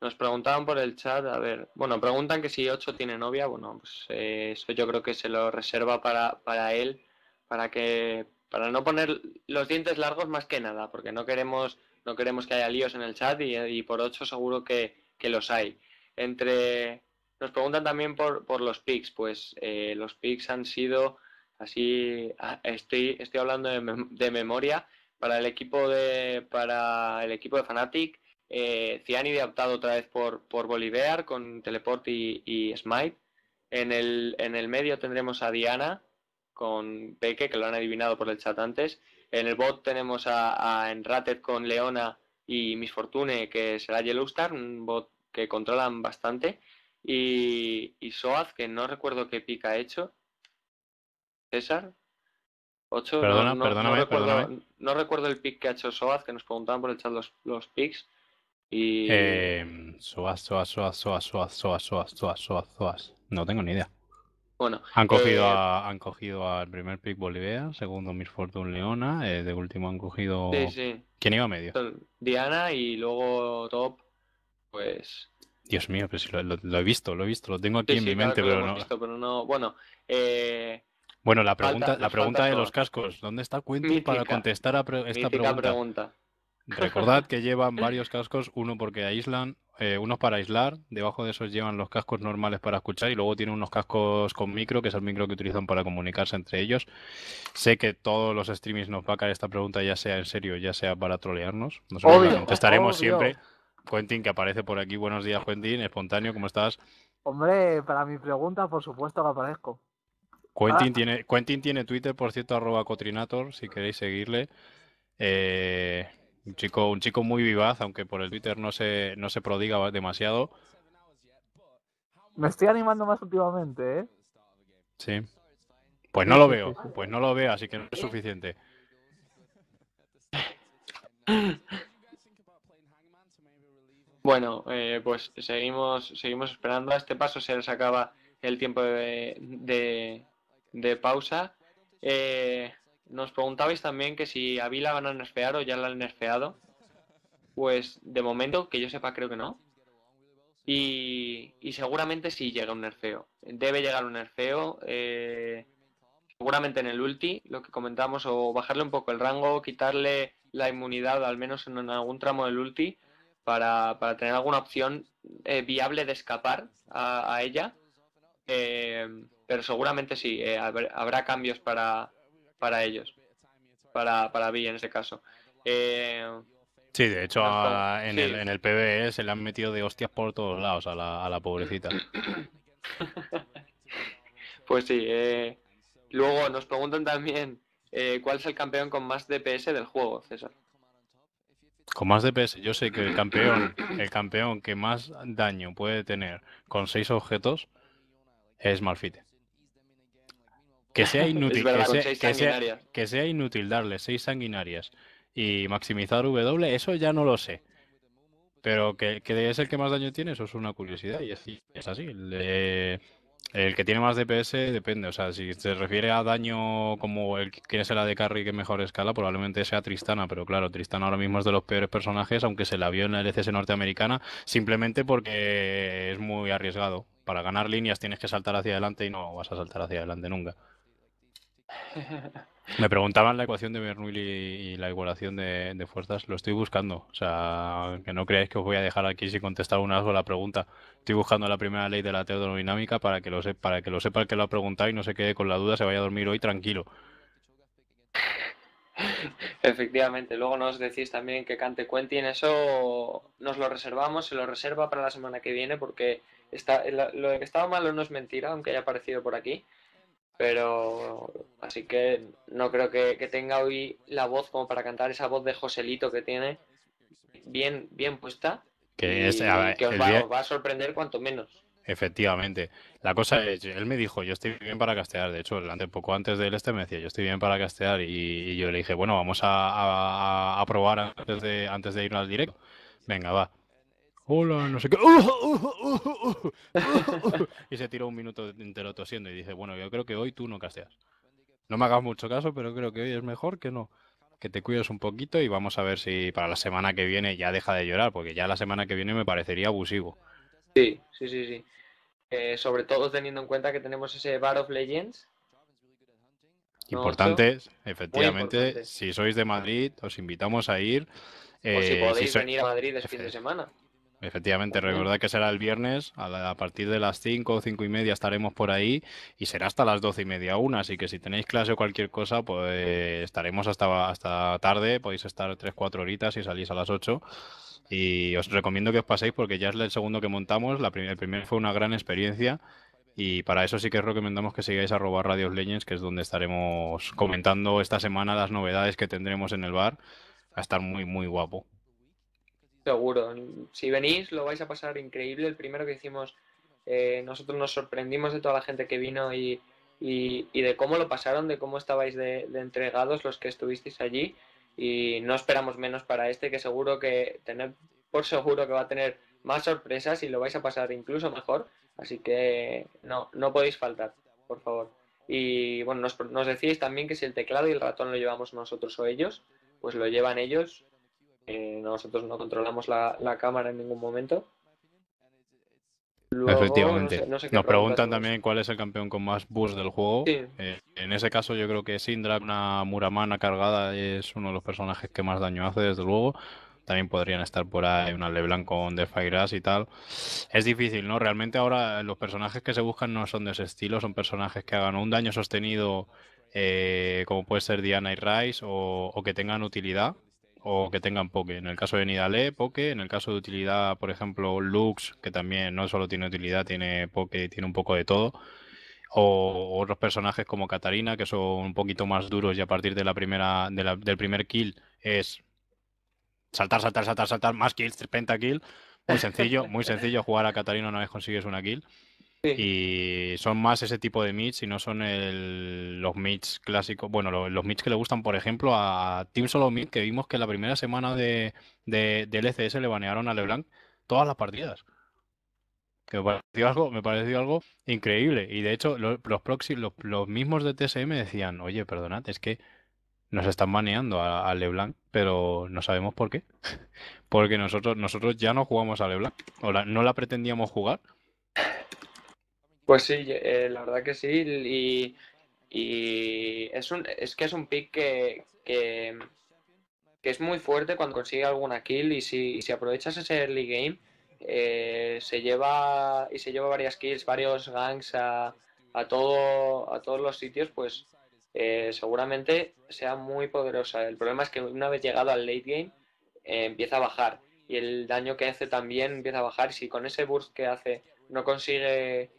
B: nos preguntaban por el chat, a ver, bueno, preguntan que si 8 tiene novia, bueno, pues eh, eso yo creo que se lo reserva para, él, para que, para no poner los dientes largos más que nada, porque no queremos, no queremos que haya líos en el chat y, por ocho seguro que, los hay. Entre, nos preguntan también por, por los pics... pues eh, los pics han sido, así, ah, estoy, estoy hablando de, de memoria, para el equipo de, para el equipo de Fanatic. Eh, Cianide ha optado otra vez por, por Bolivar con Teleport y, Smite. En el, en el, medio tendremos a Diana con Peque, que lo han adivinado por el chat antes. En el bot tenemos a, a Enrated con Leona y Miss Fortune, que será Yellowstar, un bot que controlan bastante. Y, y Soaz, que no recuerdo qué pica ha hecho. César, 8, no, perdóname, recuerdo, perdóname. no, recuerdo, el pick que ha hecho Soaz, que nos preguntaban por echar los, los picks. Y... Eh,
A: Soaz, Soaz, Soaz, Soaz, Soaz, Soaz, Soaz, Soaz, Soaz, No tengo ni idea. Bueno, han cogido, eh, han cogido al primer pick Bolivia, segundo Miss Fortune Leona, eh, de último han cogido... Sí, sí.
B: ¿Quién iba a medio? Diana y luego Top, pues...
A: Dios mío, pero si lo, he visto, lo he visto, lo tengo aquí en mi mente, pero, no...
B: pero no... Bueno,
A: eh... Bueno, la pregunta, la pregunta de los cascos. ¿Dónde está Quentin para contestar a esta pregunta? Recordad que llevan varios cascos, uno porque aíslan, eh, uno unos para aislar, debajo de esos llevan los cascos normales para escuchar y luego tienen unos cascos con micro, que es el micro que utilizan para comunicarse entre ellos. Sé que todos los streamers nos va a caer esta pregunta, ya sea en serio, ya sea para trolearnos. Nosotros contestaremos siempre. Quentin, que aparece por aquí. Buenos días, Quentin. Espontáneo, ¿cómo estás?
B: Hombre, para mi pregunta, por supuesto que aparezco.
A: Quentin, ah. tiene, tiene Twitter, por cierto, arroba cotrinator, si queréis seguirle. Eh, un, chico, un chico muy vivaz, aunque por el Twitter no se, no se prodiga demasiado.
B: Me estoy animando más últimamente, ¿eh?
A: Sí. Pues no lo veo, pues no lo veo, así que no es suficiente.
B: Bueno, eh, pues seguimos, seguimos esperando. A este paso se les acaba el tiempo de, de pausa. Eh, nos preguntabais también que si a Vila van a nerfear o ya la han nerfeado. Pues de momento, que yo sepa, creo que no. Y, seguramente si llega un nerfeo. Debe llegar un nerfeo. Eh, seguramente en el ulti, lo que comentamos, o bajarle un poco el rango, quitarle la inmunidad, al menos en, algún tramo del ulti, para, para tener alguna opción eh, viable de escapar a, a ella. Eh, pero seguramente sí, eh, habrá cambios para, ellos, para, para en ese caso. Eh,
A: sí, de hecho, en, El, en el PBE se le han metido de hostias por todos lados a la, pobrecita.
B: pues sí, eh, luego nos preguntan también eh, cuál es el campeón con más DPS del juego, César.
A: Con más DPS, yo sé que el campeón, el campeón que más daño puede tener con seis objetos es Malfite. Que sea inútil, que, sea, inútil darle seis sanguinarias y maximizar W, eso ya no lo sé. Pero que, es el que más daño tiene, eso es una curiosidad y es, así. El que tiene más DPS depende, o sea, si se refiere a daño como el que es la de carry que mejor escala, probablemente sea Tristana, pero claro, Tristana ahora mismo es de los peores personajes, aunque se la vio en la LCS norteamericana, simplemente porque es muy arriesgado. Para ganar líneas tienes que saltar hacia adelante y no vas a saltar hacia adelante nunca. Me preguntaban la ecuación de Bernoulli y la igualación de, fuerzas. Lo estoy buscando. O sea, que no creáis que os voy a dejar aquí sin contestar una sola pregunta. Estoy buscando la primera ley de la teododinámica para que lo, para que lo sepa el que lo ha preguntado y no se quede con la duda, se vaya a dormir hoy tranquilo.
B: Efectivamente, luego nos decís también que cante en eso nos lo reservamos, se lo reserva para la semana que viene porque está, lo de que estaba malo no es mentira, aunque haya aparecido por aquí pero así que no creo que, tenga hoy la voz como para cantar esa voz de Joselito que tiene bien, bien puesta.
A: Que, os, va, a
B: sorprender cuanto menos.
A: Efectivamente. La cosa es, él me dijo, yo estoy bien para castear. De hecho, poco antes de él este me decía, yo estoy bien para castear. Y, yo le dije, bueno, vamos a, a probar antes de, antes de irnos al directo. Venga, va no sé y se tiró un minuto entero tosiendo y dice, bueno, yo creo que hoy tú no casteas. No me hagas mucho caso, pero creo que hoy es mejor que no. Que te cuides un poquito y vamos a ver si para la semana que viene ya deja de llorar, porque ya la semana que viene me parecería abusivo.
B: Sí, sí, sí, sí. Eh, sobre todo teniendo en cuenta que tenemos ese Bar of Legends. importante efectivamente.
A: Si sois de Madrid, os invitamos a ir. Eh, si podéis venir
B: a Madrid el fin de semana.
A: Efectivamente, recordad que será el viernes, a, partir de las 5 o 5 y media estaremos por ahí y será hasta las 12 y media una, así que si tenéis clase o cualquier cosa, pues estaremos hasta, hasta tarde, podéis estar 3-4 horitas y salís a las 8 y os recomiendo que os paséis porque ya es el segundo que montamos, la el primero fue una gran experiencia y para eso sí que os recomendamos que sigáis a robar Radios Legends, que es donde estaremos comentando esta semana las novedades que tendremos en el bar, va a estar muy, muy guapo.
B: Seguro, si venís lo vais a pasar increíble. El primero que hicimos, eh, nosotros nos sorprendimos de toda la gente que vino y, y, de cómo lo pasaron, de cómo estabais de, entregados los que estuvisteis allí. Y no esperamos menos para este, que seguro que tener, por seguro que va a tener más sorpresas y lo vais a pasar incluso mejor. Así que no, no podéis faltar, por favor. Y bueno, nos, nos también que si el teclado y el ratón lo llevamos nosotros o ellos, pues lo llevan ellos eh, nosotros no controlamos la, cámara en ningún momento. Efectivamente. Nos preguntan
A: también cuál es el campeón con más boost del juego. Eh, en ese caso yo creo que Sindra, una Muramana cargada, es uno de los personajes que más daño hace, desde luego. También podrían estar por ahí una Leblanc con Fire y tal. Es difícil, ¿no? Realmente ahora los personajes que se buscan no son de ese estilo, son personajes que hagan un daño sostenido eh, como puede ser Diana y Rice o que tengan utilidad o que tengan poke. En el caso de Nidale, poke. En el caso de utilidad, por ejemplo, Lux, que también no solo tiene utilidad, tiene poke, tiene un poco de todo. O otros personajes como Katarina, que son un poquito más duros y a partir de la primera, del primer kill es saltar, saltar, saltar, saltar, más kills, kills. Muy sencillo, muy sencillo jugar a Katarina una vez consigues una kill. Y son más ese tipo de mids y no son los mids clásicos. Bueno, los, mids que le gustan, por ejemplo, a Team Solo Mid, que vimos que la primera semana de, de, del le banearon a LeBlanc todas las partidas. Que me pareció algo, increíble. Y de hecho, los, los, mismos de TSM decían, oye, perdonad, es que nos están baneando a, LeBlanc, pero no sabemos por qué. Porque nosotros, nosotros ya no jugamos a LeBlanc. O no la pretendíamos jugar.
B: Pues sí, eh, la verdad que sí. Y, es, un, es que es un pick que, es muy fuerte cuando consigue alguna kill. Y si, aprovechas ese early game, eh, se lleva y se lleva varias kills, varios ganks a, a, todo, a todos los sitios, pues eh, seguramente sea muy poderosa. El problema es que una vez llegado al late game, empieza a bajar. Y el daño que hace también empieza a bajar. Y si con ese burst que hace no consigue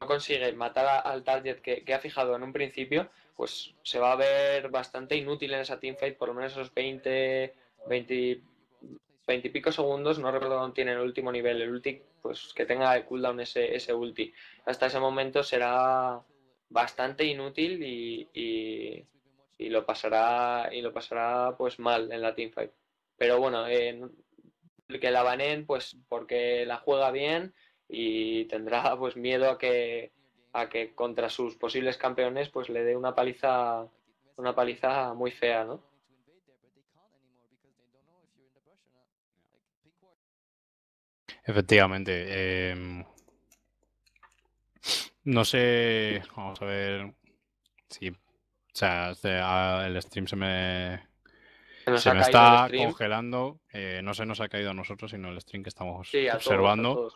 B: no consigue matar al target que, que, ha fijado en un principio, pues se va a ver bastante inútil en esa teamfight, por lo menos esos 20, 20, 20 pico segundos, no recuerdo dónde tiene el último nivel, el ulti, pues que tenga el cooldown ese, ese ulti. Hasta ese momento será bastante inútil y, y, y lo pasará y lo pasará pues mal en la teamfight. Pero bueno, el que la banen pues porque la juega bien y tendrá pues miedo a que a que contra sus posibles campeones pues le dé una paliza una paliza muy fea, ¿no?
A: Efectivamente. Em, no sé, vamos a ver si, o sea, este, ah, el stream se me se, me está congelando. Eh, no se nos ha caído a nosotros, sino el stream que estamos observando.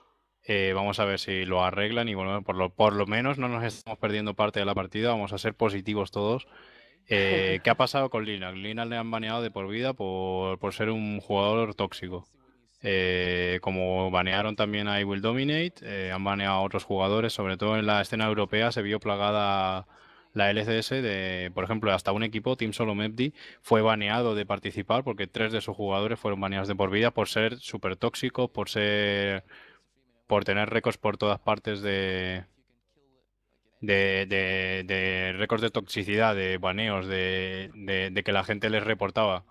A: Eh, vamos a ver si lo arreglan y bueno, por lo, por lo menos no nos estamos perdiendo parte de la partida, vamos a ser positivos todos. Eh, ¿Qué ha pasado con Lina? Lina le han baneado de por vida por, por ser un jugador tóxico. Eh, como banearon también a I Will Dominate, han baneado a otros jugadores, sobre todo en la escena europea se vio plagada la LCS de, por ejemplo, hasta un equipo, Team Solo Mepdi, fue baneado de participar porque tres de sus jugadores fueron baneados de por vida por ser súper tóxicos, por ser por tener récords por todas partes de, de, récords de toxicidad, de baneos, de, de que la gente les reportaba.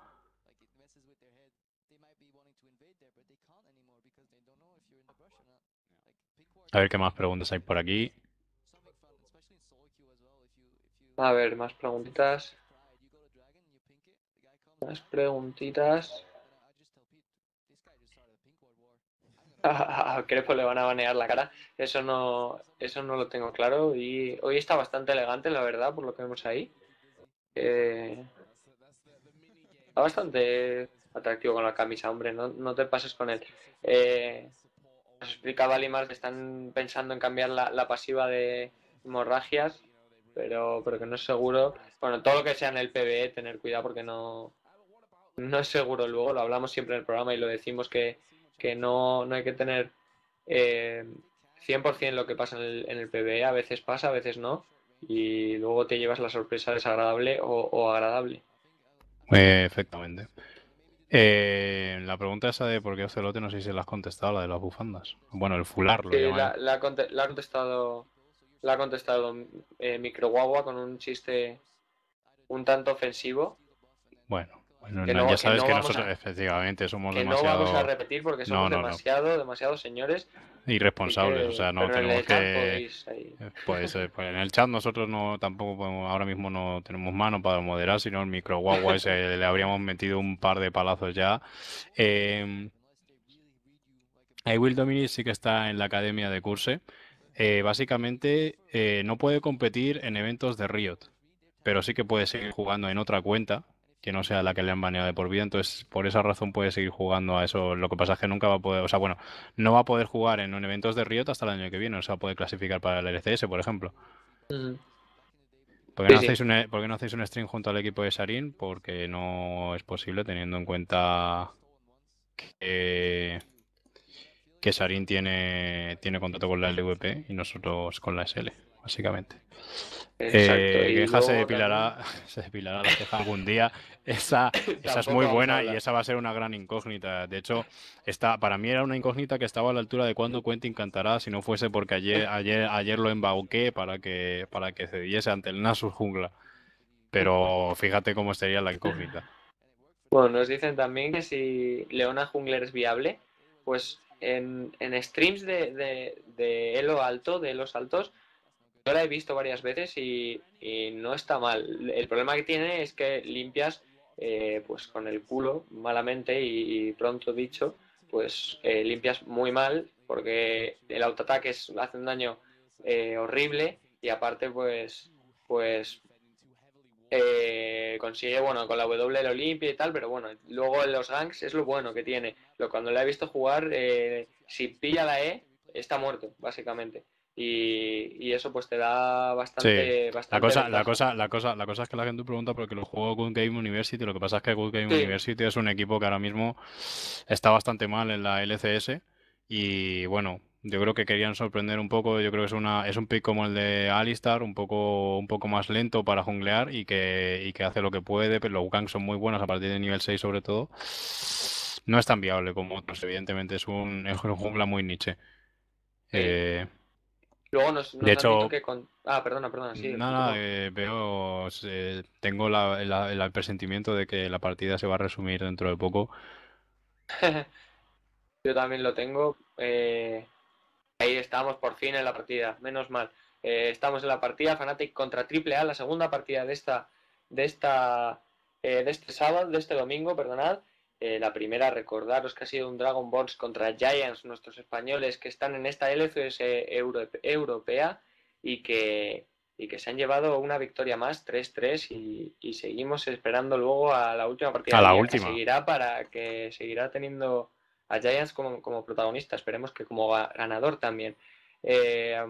A: A ver qué más preguntas hay por aquí.
B: A ver, más preguntitas. Más preguntitas. creo que le van a banear la cara. Eso no, eso no lo tengo claro. Y hoy está bastante elegante, la verdad, por lo que vemos ahí. Eh, está bastante atractivo con la camisa, hombre. No, no te pases con él. Eh, nos explicaba Limar que están pensando en cambiar la, pasiva de hemorragias, pero, pero que no es seguro. Bueno, todo lo que sea en el PBE, tener cuidado porque no, no es seguro luego. Lo hablamos siempre en el programa y lo decimos que que no, hay que tener 100% eh, lo que pasa en el, en PBE, a veces pasa, a veces no, y luego te llevas la sorpresa desagradable o, agradable.
A: Efectivamente. Eh, la pregunta esa de por qué Ocelote, no sé si la has contestado, la de las bufandas. Bueno, el fular. Lo la,
B: ha contestado, la ha contestado eh, Microguagua con un chiste un tanto ofensivo.
A: Bueno ya sabes que, nosotros efectivamente somos que No vamos a repetir porque somos demasiado,
B: demasiados señores.
A: Irresponsables, o sea, no tenemos que... Eh, pues, en el chat nosotros no tampoco ahora mismo no tenemos mano para moderar, sino el micro guagua le habríamos metido un par de palazos ya. Eh, Will Dominic sí que está en la academia de Curse. Eh, básicamente eh, no puede competir en eventos de Riot, pero sí que puede seguir jugando en otra cuenta que no sea la que le han baneado de por vida. Entonces, por esa razón puede seguir jugando a eso. Lo que pasa es que nunca va a poder, o sea, bueno, no va a poder jugar en un eventos de Riot hasta el año que viene. O sea, puede clasificar para el LCS, por ejemplo. Mm. E, ¿Por qué, no hacéis Un, stream junto al equipo de Sarin? Porque no es posible teniendo en cuenta que, que Sarin tiene, tiene contrato con la LVP y nosotros con la SL básicamente. Exacto, eh, y se depilará, algún día. Esa, esa es muy buena y esa va a ser una gran incógnita. De hecho, está, para mí era una incógnita que estaba a la altura de cuándo Quentin cantará, si no fuese porque ayer, ayer, ayer lo embauqué para que, para que cediese ante el Nasus Jungla. Pero fíjate cómo sería la incógnita.
B: Bueno, nos dicen también que si Leona Jungler es viable, pues en, en streams de, de, alto, de los altos, yo la he visto varias veces y, no está mal. El problema que tiene es que limpias eh, pues con el culo, malamente y, pronto dicho, pues eh, limpias muy mal porque el autoataque hace un daño eh, horrible y aparte pues pues consigue, bueno, con la W lo limpia y tal, pero bueno, luego en los ganks es lo bueno que tiene. Lo, cuando le he visto jugar, si pilla la E, está muerto, básicamente. Y, eso pues te da bastante, la cosa la cosa
A: la cosa la cosa es que la gente pregunta porque lo juego Good Game University lo que pasa es que Good Game University es un equipo que ahora mismo está bastante mal en la LCS y bueno yo creo que querían sorprender un poco yo creo que es una es un pick como el de Alistar un poco un poco más lento para junglear y que y que hace lo que puede pero los ganks son muy buenos a partir de nivel 6 sobre todo no es tan viable como otros evidentemente es un jungla muy niche eh,
B: Luego nos, de hecho, Ah, perdona, perdona, no
A: eh, veo, eh, tengo el presentimiento de que la partida se va a resumir dentro de poco.
B: Yo también lo tengo. Eh, ahí estamos por fin en la partida, menos mal. estamos en la partida Fanatic contra Triple A, la segunda partida de esta, de esta, de este sábado, de este domingo, perdonad. Eh, la primera, recordaros que ha sido un Dragon Balls contra Giants, nuestros españoles que están en esta LCS europea y que, que se han llevado una victoria más, 3-3, y, seguimos esperando luego a la última partida. A la última. Que seguirá para que seguirá teniendo a Giants como, protagonista, esperemos que como ganador también. Eh,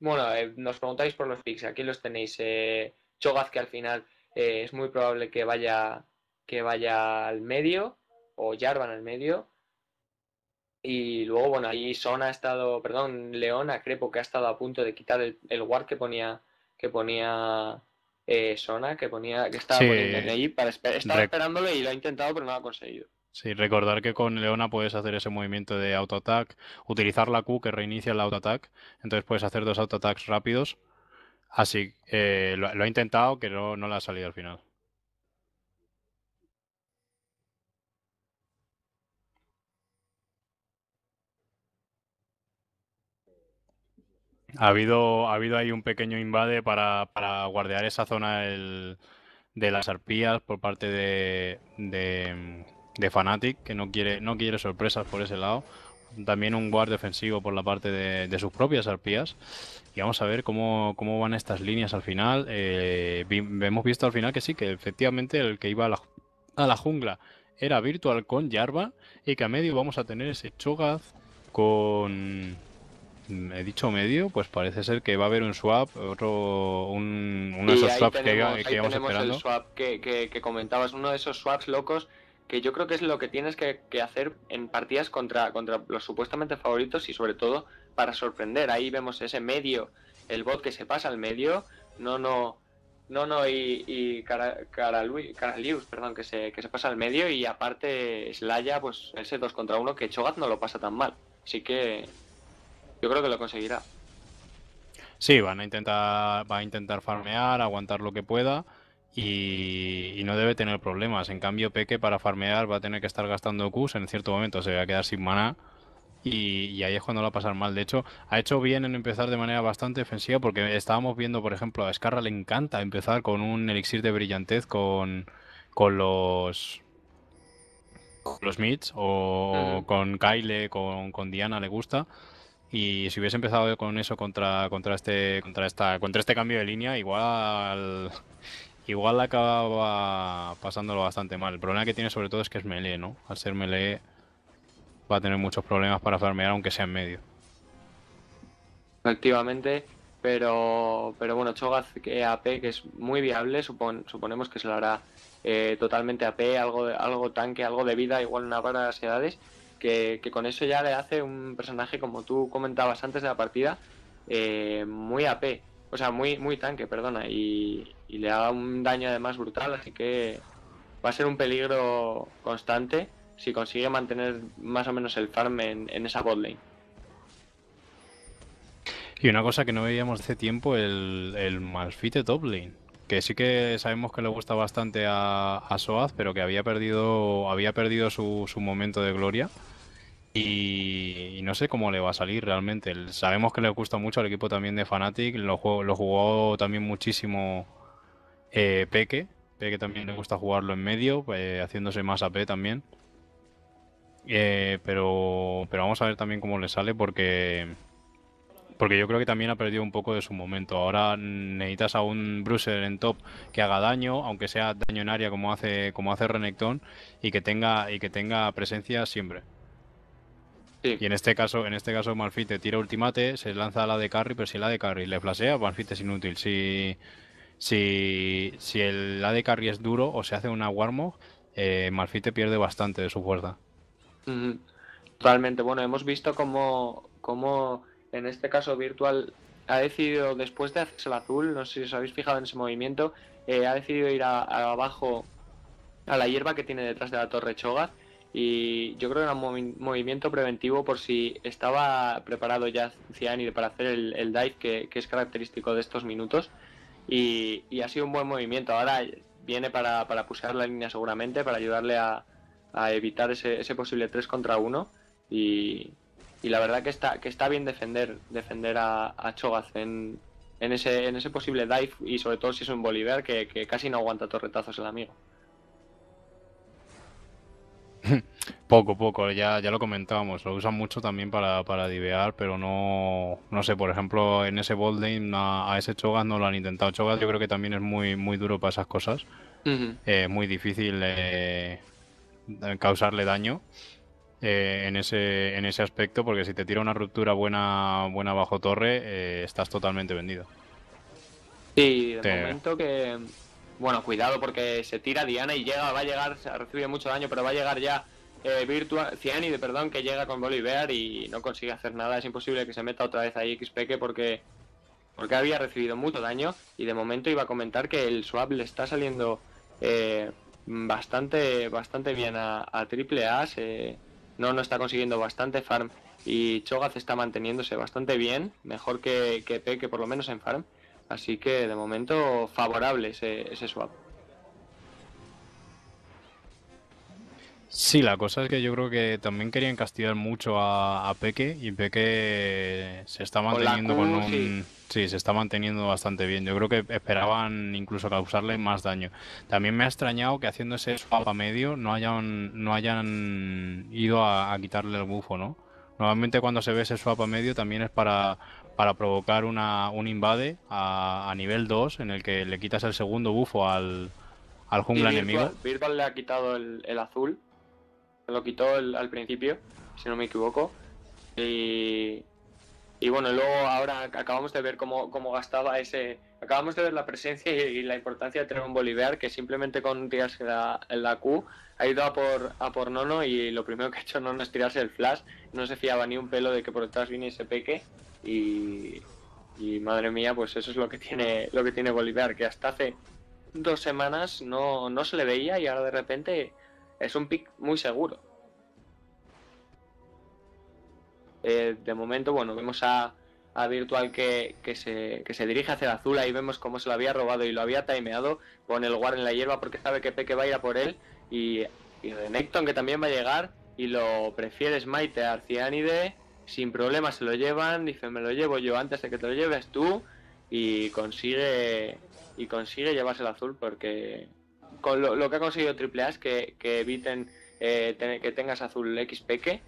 B: bueno, eh, nos preguntáis por los picks, aquí los tenéis. Chogaz que al final es muy probable que vaya que vaya al medio o Jarvan al medio. Y luego, bueno, ahí Sona ha estado, perdón, Leona Crepo que ha estado a punto de quitar el, el guard que ponía que ponía eh, Sona, ah, que ponía que estaba ahí para y lo ha intentado pero no lo ha conseguido.
A: Sí, recordar que con Leona puedes hacer ese movimiento de auto-attack, utilizar la Q que reinicia el auto-attack, entonces puedes hacer dos auto-attacks rápidos. Así, eh, lo, ha intentado, que no, no le ha salido al final. Ha habido, ha habido ahí un pequeño invade para, para guardear esa zona de las arpías por parte de, de, Fnatic, que no quiere, no quiere sorpresas por ese lado. También un guard defensivo por la parte de, sus propias arpías. Y vamos a ver cómo, van estas líneas al final. Eh, hemos visto al final que sí, que efectivamente el que iba a la, jungla era Virtual con Jarva, y que a medio vamos a tener ese Chogaz con he dicho medio, pues parece ser que va a haber un swap, otro, uno
B: de esos swaps que, que ahí swap que, comentabas, uno de esos swaps locos que yo creo que es lo que tienes que, hacer en partidas contra, contra los supuestamente favoritos y sobre todo para sorprender. Ahí vemos ese medio, el bot que se pasa al medio, no, no, no, no, y, y perdón, que se, que se pasa al medio y aparte Slaya, pues ese 2 contra 1 que Chogat no lo pasa tan mal. Así que yo creo que lo conseguirá.
A: Sí, van a intentar, va a intentar farmear, aguantar lo que pueda y, no debe tener problemas. En cambio, Peque para farmear va a tener que estar gastando Qs, en cierto momento se va a quedar sin mana y, ahí es cuando lo va a pasar mal. De hecho, ha hecho bien en empezar de manera bastante defensiva porque estábamos viendo, por ejemplo, a Scarra le encanta empezar con un elixir de brillantez con, los los mids o con Kyle, con Diana le gusta y si hubiese empezado con eso contra, contra este contra esta contra este cambio de línea, igual igual acababa pasándolo bastante mal. El problema que tiene sobre todo es que es melee, ¿no? Al ser melee va a tener muchos problemas para farmear aunque sea en medio.
B: Efectivamente, pero pero bueno, Cho'Gath AP que es muy viable, suponemos que se lo hará eh, totalmente AP, algo algo tanque, algo de vida, igual una de edades que, con eso ya le hace un personaje, como tú comentabas antes de la partida, eh, muy AP, o sea, muy, muy tanque, perdona, y, le da un daño además brutal, así que va a ser un peligro constante si consigue mantener más o menos el farm en, esa botlane
A: Y una cosa que no veíamos hace tiempo, el, el malfite top lane que sí que sabemos que le gusta bastante a, Soaz, pero que había perdido, había perdido su, momento de gloria. Y, no sé cómo le va a salir realmente. sabemos que le gusta mucho al equipo también de Fnatic, lo, jugó, lo jugó también muchísimo eh, Peque. Peque también le gusta jugarlo en medio, eh, haciéndose más AP también. Eh, pero, pero vamos a ver también cómo le sale, porque porque yo creo que también ha perdido un poco de su momento. Ahora necesitas a un Bruiser en top que haga daño, aunque sea daño en área como hace como hace Renekton y que tenga y que tenga presencia siempre. Y en este caso, en este caso tira ultimate, se lanza a la de carry, pero si la de carry le flashea, Malphite es inútil. Si si, si el AD carry es duro o se hace una Warmog, eh, pierde bastante de su fuerza.
B: Totalmente. Bueno, hemos visto cómo, cómo en este caso Virtual, ha decidido, después de hacerse el azul, no sé si os habéis fijado en ese movimiento, eh, ha decidido ir abajo a la hierba que tiene detrás de la torre Choga. y yo creo que era un movimiento preventivo por si estaba preparado ya Cianide para hacer el, dive que, es característico de estos minutos y, ha sido un buen movimiento. Ahora viene para, para pusear la línea seguramente, para ayudarle a, evitar ese, posible 3 contra 1 y, y la verdad que está, que está bien defender, defender a, a Chogaz en, ese, en ese posible dive y sobre todo si es un Bolívar que, casi no aguanta torretazos el amigo.
A: Poco, poco, ya, ya lo comentábamos, lo usan mucho también para, para divear, pero no, no sé, por ejemplo, en ese Bolden a, ese Chogaz no lo han intentado. Chogaz yo creo que también es muy, muy duro para esas cosas, eh, Es muy difícil eh, causarle daño. Eh, en, ese, en ese aspecto, porque si te tira una ruptura buena, buena bajo torre, eh, estás totalmente vendido.
B: Sí, de momento que. Bueno, cuidado porque se tira Diana y llega, va a llegar, recibe mucho daño, pero va a llegar ya eh, Virtua, de perdón, que llega con Bolivar y no consigue hacer nada. Es imposible que se meta otra vez ahí XPK porque, porque había recibido mucho daño y de momento iba a comentar que el swap le está saliendo eh, bastante, bastante bien a, a Triple A no, no está consiguiendo bastante farm y Cho'Gath está manteniéndose bastante bien, mejor que, que Peque por lo menos en farm. Así que de momento favorable ese, swap.
A: Sí, la cosa es que yo creo que también querían castigar mucho a, a Peque y Peque se está manteniendo con, un... Sí, se está manteniendo bastante bien. Yo creo que esperaban incluso causarle más daño. También me ha extrañado que haciendo ese swap a medio no hayan, no hayan ido a, quitarle el bufo, ¿no? Normalmente cuando se ve ese swap a medio también es para, para provocar una, un invade a, nivel 2 en el que le quitas el segundo bufo al, al jungla enemigo.
B: Virtual le ha quitado el, el azul, lo quitó al principio, si no me equivoco. Y y bueno, luego ahora acabamos de ver cómo, gastaba ese. Acabamos de ver la presencia y, la importancia de tener un Bolivar que simplemente con tirarse la, la, Q ha ido a por, a por Nono y lo primero que ha hecho Nono es tirarse el flash. No se fiaba ni un pelo de que por detrás viene ese peque. Y, madre mía, pues eso es lo que tiene, lo que tiene Bolivar, que hasta hace dos semanas no, no se le veía y ahora de repente es un pick muy seguro. Eh, de momento, bueno, vemos a, Virtual que, se, dirige hacia el azul, ahí vemos cómo se lo había robado y lo había timeado con el guard en la hierba porque sabe que Peque va a ir a por él y, y Renekton que también va a llegar y lo prefiere Smite a Arciánide, sin problema se lo llevan, dice me lo llevo yo antes de que te lo lleves tú y consigue y consigue llevarse el azul porque con lo, que ha conseguido Triple es que, eviten eh, que tengas azul X peque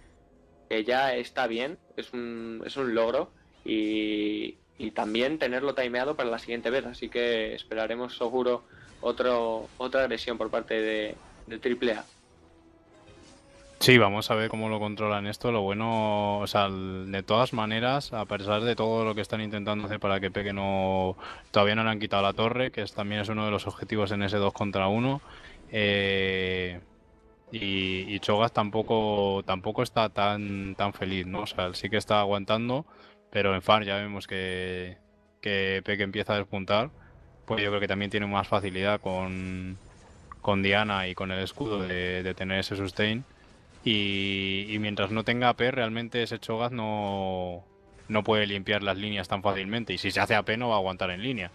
B: ya está bien, es un, logro y, y, también tenerlo timeado para la siguiente vez, así que esperaremos seguro otro, otra agresión por parte de, AAA.
A: Sí, vamos a ver cómo lo controlan esto. Lo bueno, o sea, de todas maneras, a pesar de todo lo que están intentando hacer para que Peque no. Todavía no le han quitado la torre, que también es uno de los objetivos en ese 2 contra 1. Eh, y, Chogas tampoco, tampoco está tan, tan feliz, ¿no? O sea, sí que está aguantando, pero en FAR ya vemos que, que empieza a despuntar, pues yo creo que también tiene más facilidad con, Diana y con el escudo de, tener ese sustain. Y, mientras no tenga AP, realmente ese Chogas no, no puede limpiar las líneas tan fácilmente. Y si se hace AP, no va a aguantar en línea.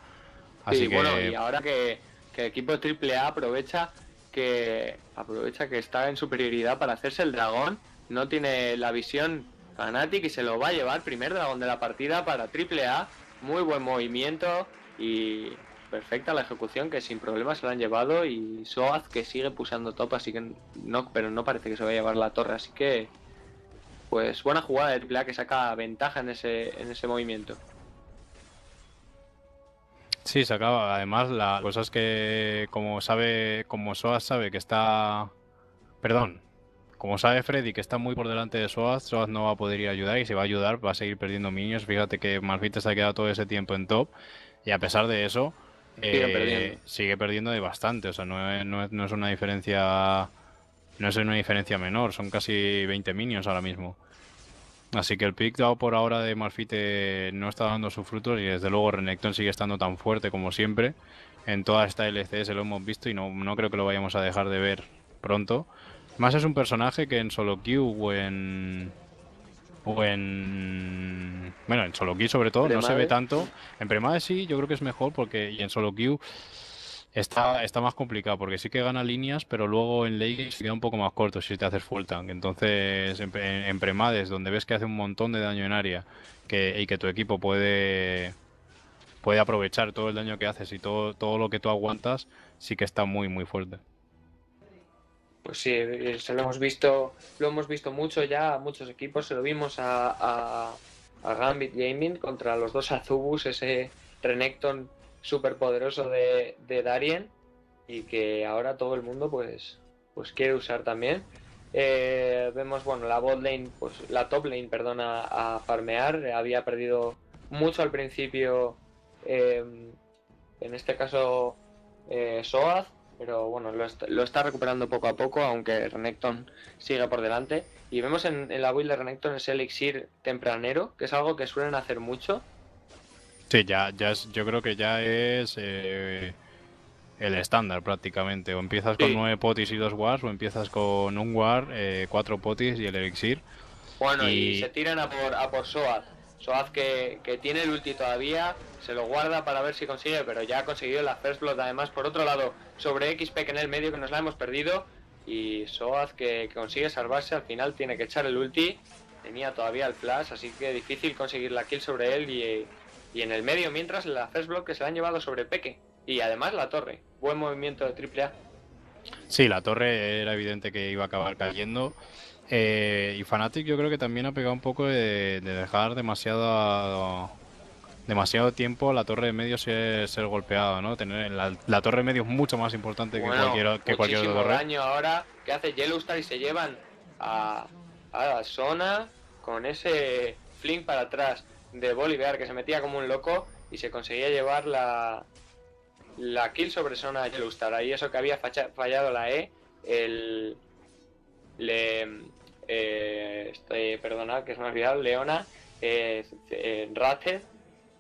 A: Así que... bueno, y ahora
B: que, que Triple A aprovecha que aprovecha que está en superioridad para hacerse el dragón. No tiene la visión Fanatic y se lo va a llevar. Primer dragón de la partida para triple A. Muy buen movimiento y perfecta la ejecución que sin problemas se lo han llevado. Y Soaz que sigue pulsando top, así que no, pero no parece que se va a llevar la torre. Así que, pues buena jugada de triple que saca ventaja en ese, en ese movimiento.
A: Sí, se acaba. Además, la cosa es que como sabe, como Soas sabe que está, perdón, como sabe Freddy que está muy por delante de Soaz, Soaz no va a poder ir a ayudar y si va a ayudar va a seguir perdiendo minions. Fíjate que Malphite se ha quedado todo ese tiempo en top y a pesar de eso sigue, eh, perdiendo. de bastante. O sea, no no es una diferencia, no es una diferencia menor. Son casi 20 minions ahora mismo. Así que el pick dado por ahora de Malfite no está dando sus frutos y desde luego Renekton sigue estando tan fuerte como siempre. En toda esta LCS lo hemos visto y no, creo que lo vayamos a dejar de ver pronto. Más es un personaje que en solo queue o en... Bueno, en solo queue sobre todo, no se ve tanto. En Premade sí, yo creo que es mejor porque... Y en solo queue... Está, más complicado porque sí que gana líneas, pero luego en ley se queda un poco más corto si te haces full tank. Entonces, en, premades, donde ves que hace un montón de daño en área y que tu equipo puede, puede aprovechar todo el daño que haces y todo, todo lo que tú aguantas, sí que está muy, muy fuerte.
B: Pues sí, eh, se lo hemos visto, lo hemos visto mucho ya a muchos equipos, se lo vimos a, a, a Gambit Gaming contra los dos Azubus, ese Renekton Super poderoso de, de, Darien y que ahora todo el mundo pues, pues quiere usar también. Eh, vemos, bueno, la bot lane, pues la top lane, perdona a, farmear. Había perdido mucho al principio, em, en este caso, eh, Soaz, pero bueno, lo está, recuperando poco a poco, aunque Renekton sigue por delante. Y vemos en, en la build de Renekton ese elixir tempranero, que es algo que suelen hacer mucho
A: ya, ya yo creo que ya es eh, el estándar prácticamente. O empiezas con nueve potis y dos wars, o empiezas con un war, eh, cuatro potis y el elixir. Bueno, y, se
B: tiran a por, a por Soaz. Soaz que, tiene el ulti todavía, se lo guarda para ver si consigue, pero ya ha conseguido la first blood además por otro lado sobre XP que en el medio que nos la hemos perdido y Soaz que, que consigue salvarse al final tiene que echar el ulti, tenía todavía el flash, así que difícil conseguir la kill sobre él y y en el medio, mientras, la first block que se la han llevado sobre Peque. Y además la torre. Buen movimiento de AAA.
A: Sí, la torre era evidente que iba a acabar cayendo. Eh, y Fnatic yo creo que también ha pegado un poco de, dejar demasiado demasiado tiempo la torre de medio ser, ser golpeada, ¿no? Tener la, torre de medio es mucho más importante que cualquier que cualquier otro torre. daño
B: ahora que hace Yellowstar y se llevan a, a la zona con ese fling para atrás de Bolívar que se metía como un loco y se conseguía llevar la, la kill sobre zona de Yellowstar. Y eso que había fallado la E, el. Le, eh, este, que se me ha olvidado, Leona, eh, eh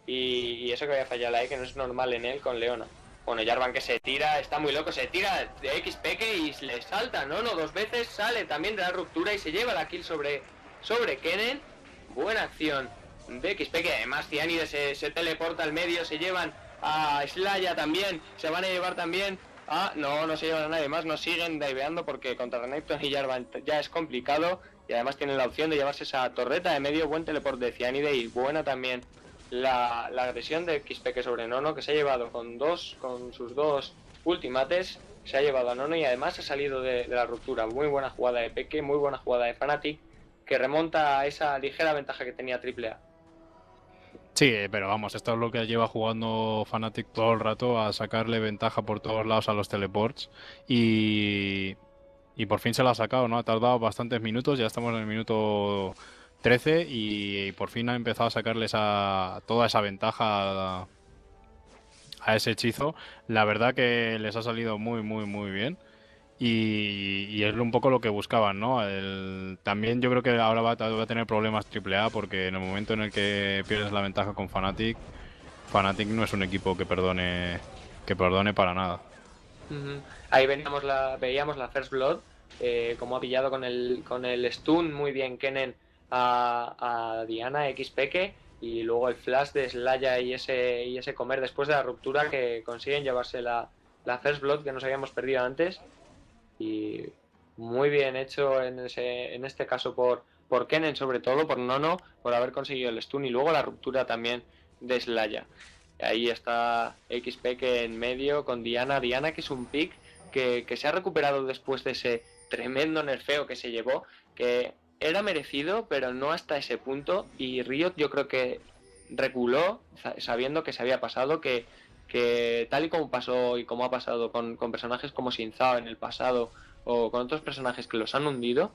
B: y, eso que había fallado la E, que no es normal en él con Leona. Bueno, Jarvan que se tira, está muy loco, se tira de X y le salta, no, no, dos veces sale también de la ruptura y se lleva la kill sobre, sobre Kennen. Buena acción de XP además Cianide se, teleporta al medio, se llevan a Slaya también, se van a llevar también a... no, no se llevan a nadie más, nos siguen diveando porque contra Renekton y Jarvan ya es complicado y además tienen la opción de llevarse esa torreta de medio, buen teleporte de Cianide y buena también la, agresión de Xpeque sobre Nono que se ha llevado con dos, con sus dos ultimates, se ha llevado a Nono y además ha salido de, la ruptura. Muy buena jugada de Peque, muy buena jugada de Fanati que remonta a esa ligera ventaja que tenía AAA
A: Sí, pero vamos, esto es lo que lleva jugando Fnatic todo el rato a sacarle ventaja por todos lados a los teleports y, por fin se la ha sacado, ¿no? Ha tardado bastantes minutos, ya estamos en el minuto 13 y, por fin ha empezado a sacarle esa, toda esa ventaja a ese hechizo. La verdad que les ha salido muy, muy, muy bien. Y, es un poco lo que buscaban, ¿no? también yo creo que ahora va, a tener problemas AAA porque en el momento en el que pierdes la ventaja con Fnatic, Fnatic no es un equipo que perdone que perdone para nada.
B: Ahí veíamos la, veíamos la First Blood, eh, como ha pillado con el, con el stun muy bien Kenen a, Diana X y luego el flash de Slaya y ese, y ese comer después de la ruptura que consiguen llevarse la, la First Blood que nos habíamos perdido antes y muy bien hecho en, ese, en este caso por, por Kennen sobre todo, por Nono, por haber conseguido el stun y luego la ruptura también de Slaya. Ahí está XP que en medio con Diana, Diana que es un pick que, que se ha recuperado después de ese tremendo nerfeo que se llevó, que era merecido, pero no hasta ese punto. Y Riot yo creo que reculó sabiendo que se había pasado, que que tal y como pasó y como ha pasado con, personajes como Sinzao en el pasado o con otros personajes que los han hundido,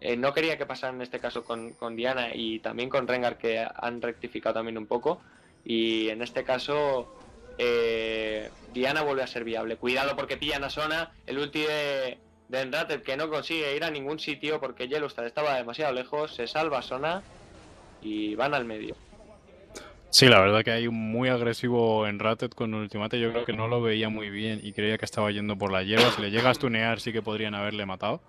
B: eh, no quería que pasara en este caso con, Diana y también con Rengar que han rectificado también un poco y en este caso eh, Diana vuelve a ser viable. Cuidado porque pillan a Sona, el ulti de, de que no consigue ir a ningún sitio porque Yellowstar estaba demasiado lejos, se salva Sona y van al medio.
A: Sí, la verdad que hay un muy agresivo en Rated con Ultimate. Yo creo que no lo veía muy bien y creía que estaba yendo por la hierba, Si le llega a stunear sí que podrían haberle matado.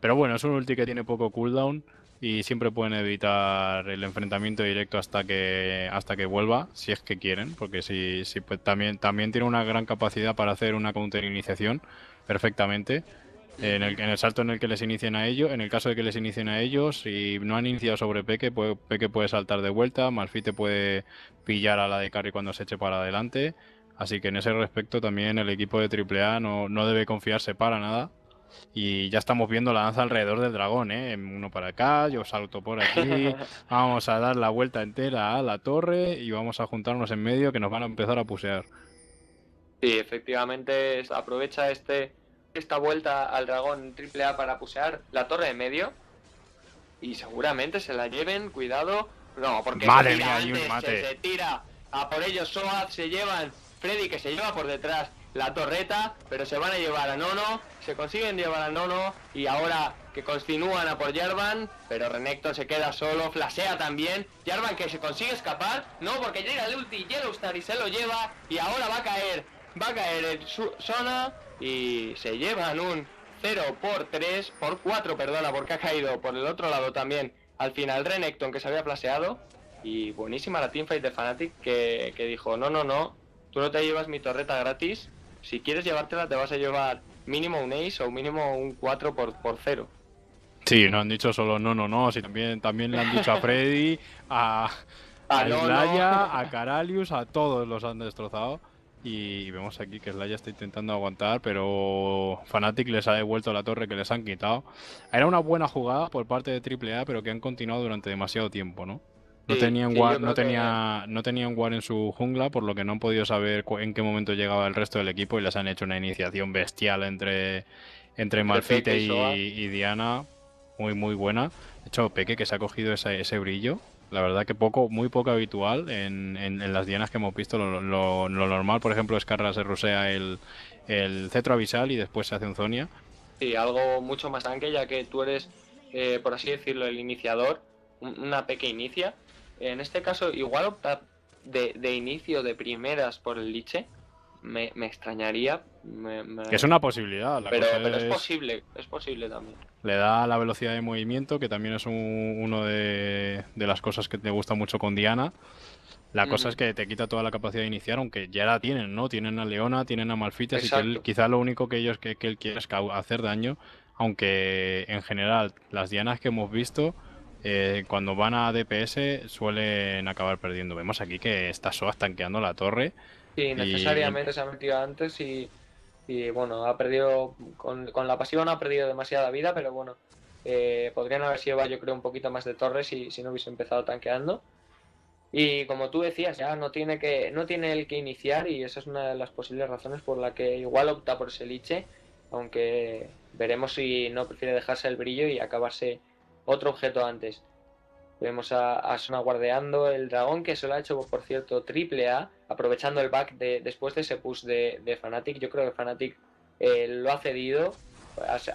A: Pero bueno, es un ulti que tiene poco cooldown y siempre pueden evitar el enfrentamiento directo hasta que hasta que vuelva, si es que quieren, porque si, pues también, también tiene una gran capacidad para hacer una counter iniciación perfectamente en el, salto en el que les inicien a ellos, en el caso de que les inicien a ellos, si no han iniciado sobre Peque, Peque puede saltar de vuelta, Malfite puede pillar a la de Carry cuando se eche para adelante. Así que en ese respecto también el equipo de AAA no, no debe confiarse para nada. Y ya estamos viendo la danza alrededor del dragón, ¿eh? Uno para acá, yo salto por aquí, vamos a dar la vuelta entera a la torre y vamos a juntarnos en medio que nos van a empezar a pusear.
B: Sí, efectivamente aprovecha este esta vuelta al dragón triple A para pusear la torre de medio. Y seguramente se la lleven, cuidado. No, porque se, tira tira a por ellos Soad, se llevan Freddy que se lleva por detrás la torreta, pero se van a llevar a Nono, se consiguen llevar a Nono y ahora que continúan a por Jarvan, pero Renekton se queda solo, flasea también, Jarvan que se consigue escapar, no porque llega el ulti Yellowstar y se lo lleva y ahora va a caer va a caer en su zona y se llevan un 0 por 3, por 4, perdona, porque ha caído por el otro lado también al final Renekton que se había plaseado y buenísima la teamfight de Fnatic que, dijo, no, no, no, tú no te llevas mi torreta gratis, si quieres llevártela te vas a llevar mínimo un ace o mínimo un 4 por, por 0.
A: Sí, no han dicho solo no, no, no, si también, también le han dicho a Freddy, a, ah, a, a Caralius, a todos los han destrozado. Y vemos aquí que Slaya está intentando aguantar, pero Fnatic les ha devuelto la torre que les han quitado. Era una buena jugada por parte de AAA, pero que han continuado durante demasiado tiempo, ¿no?
B: No, tenían no, tenía,
A: en su jungla, por lo que no han podido saber en qué momento llegaba el resto del equipo y les han hecho una iniciación bestial entre, entre Malfite y, Diana, muy muy buena. De hecho, Peque que se ha cogido ese brillo la verdad que poco, muy poco habitual en, en, las dianas que hemos visto. Lo, normal, por ejemplo, es que se rusea el, el cetro abisal y después se hace un zonia.
B: Sí, algo mucho más tanque, ya que tú eres, eh, por así decirlo, el iniciador, una pequeña inicia. En este caso, igual optar de, de inicio de primeras por el liche me, me extrañaría, que es una posibilidad. pero, es... posible, es posible también. Le
A: da la velocidad de movimiento, que también es un, uno de, las cosas que te gusta mucho con Diana. La cosa es que te quita toda la capacidad de iniciar, aunque ya la tienen, ¿no? Tienen a Leona, tienen a Malfita, así que quizá lo único que ellos que, él quiere es hacer daño, aunque en general las Dianas que hemos visto... Eh, cuando van a DPS suelen acabar perdiendo. Vemos aquí que está Soas tanqueando la torre. Sí, necesariamente
B: se ha metido antes y y bueno, ha perdido, con, la pasiva no ha perdido demasiada vida, pero bueno, eh, podrían haber sido, yo creo, un poquito más de torres si, si no hubiese empezado tanqueando. Y como tú decías, ya no tiene que no tiene el que iniciar y esa es una de las posibles razones por la que igual opta por Seliche, aunque veremos si no prefiere dejarse el brillo y acabarse otro objeto antes. Vemos a, a Sona guardeando el dragón, que se lo ha hecho, por cierto, triple A, aprovechando el back después de ese push de, de Fnatic. Yo creo que Fnatic eh, lo ha cedido,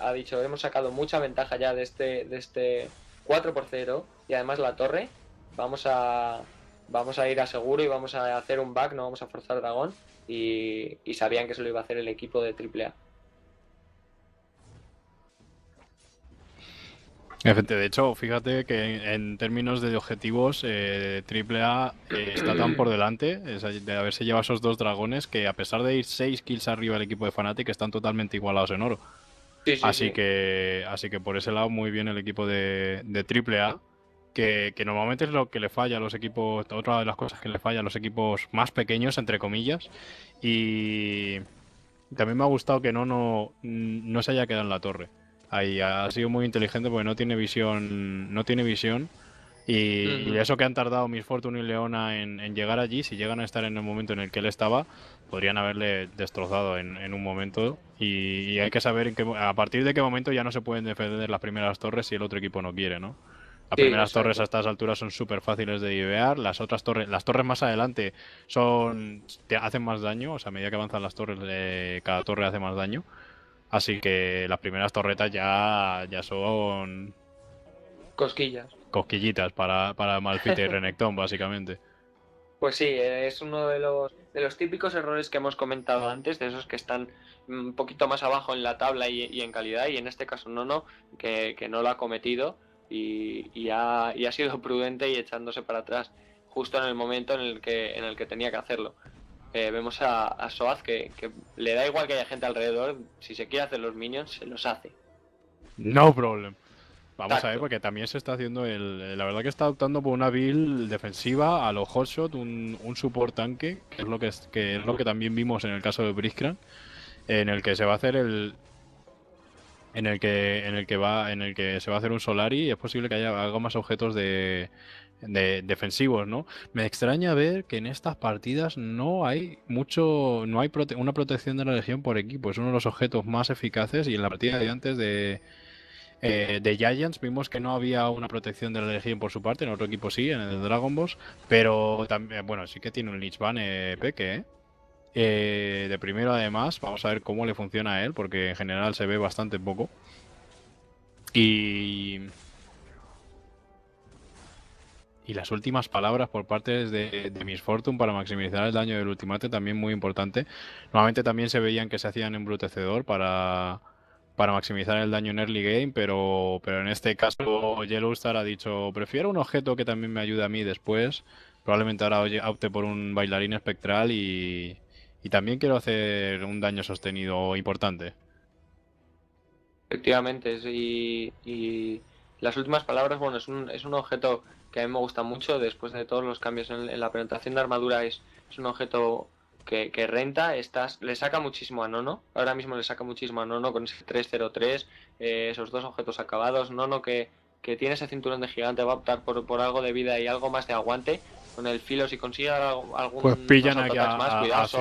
B: ha, dicho, hemos sacado mucha ventaja ya de este, de este 4 por 0 y además la torre. Vamos a, vamos a ir a seguro y vamos a hacer un back, no vamos a forzar dragón. Y, y sabían que se lo iba a hacer el equipo de triple A.
A: De hecho, fíjate que en términos de objetivos, AAA eh, eh, está tan por delante de haberse llevado esos dos dragones que a pesar de ir seis kills arriba el equipo de Fnatic están totalmente igualados en oro. así, Que, así que por ese lado muy bien el equipo de, AAA, que, normalmente es lo que le falla a los equipos, otra de las cosas que le falla a los equipos más pequeños, entre comillas, y también me ha gustado que no, no se haya quedado en la torre. Ha sido muy inteligente porque no tiene visión. No tiene visión. Y, eso que han tardado Miss Fortune y Leona en, llegar allí, si llegan a estar en el momento en el que él estaba, podrían haberle destrozado en, un momento. Y, hay que saber en a partir de qué momento ya no se pueden defender las primeras torres si el otro equipo no quiere, ¿no?
B: Las primeras torres a
A: estas alturas son súper fáciles de divear. Las otras torres, las torres más adelante son te hacen más daño. O sea, a medida que avanzan las torres, cada torre hace más daño. Así que las primeras torretas ya, son... Cosquillas. Cosquillitas para, para y Renekton, básicamente.
B: Pues sí, es uno de los, típicos errores que hemos comentado antes, de esos que están un poquito más abajo en la tabla y, en calidad, y en este caso no que, que no lo ha cometido y, ha, ha sido prudente y echándose para atrás justo en el momento en el que tenía que hacerlo. Eh, vemos a, Soaz que, le da igual que haya gente alrededor, si se quiere hacer los minions, se los hace.
A: No problem. Vamos a ver, porque también se está haciendo el. Eh, la verdad que está optando por una build defensiva a los hotshot, un, un support tanque, que es lo que, es, lo que también vimos en el caso de Briskran, en el que se va a hacer el. En el que. En el que va. En el que se va a hacer un Solari y es posible que haya algo más objetos de de, defensivos, ¿no? Me extraña ver que en estas partidas no hay mucho, no hay una protección de la legión por equipo. Es uno de los objetos más eficaces y en la partida de antes de, eh, Giants vimos que no había una protección de la Legión por su parte, en otro equipo sí, en el Dragon boss pero también, bueno, sí que tiene un Lich Van eh, Peque, ¿eh? de primero además, vamos a ver cómo le funciona a él, porque en general se ve bastante poco. Y y las últimas palabras por parte de, Miss Fortune para maximizar el daño del ultimate, también muy importante. Normalmente también se veían que se hacían embrutecedor para, para maximizar el daño en early game, pero, pero en este caso Yellowstar ha dicho, prefiero un objeto que también me ayude a mí después. Probablemente ahora opte por un bailarín espectral y, y también quiero hacer un daño sostenido importante.
B: Efectivamente, sí, y las últimas palabras, bueno, es un, es un objeto que a mí me gusta mucho después de todos los cambios en, la presentación de armadura es, un objeto que, renta, estás, le saca muchísimo a Nono, ahora mismo le saca muchísimo a Nono con ese 303, eh, esos dos objetos acabados, Nono que, que tiene ese cinturón de gigante va a optar por, algo de vida y algo más de aguante, con el filo si consigue algún... Pues pillan más,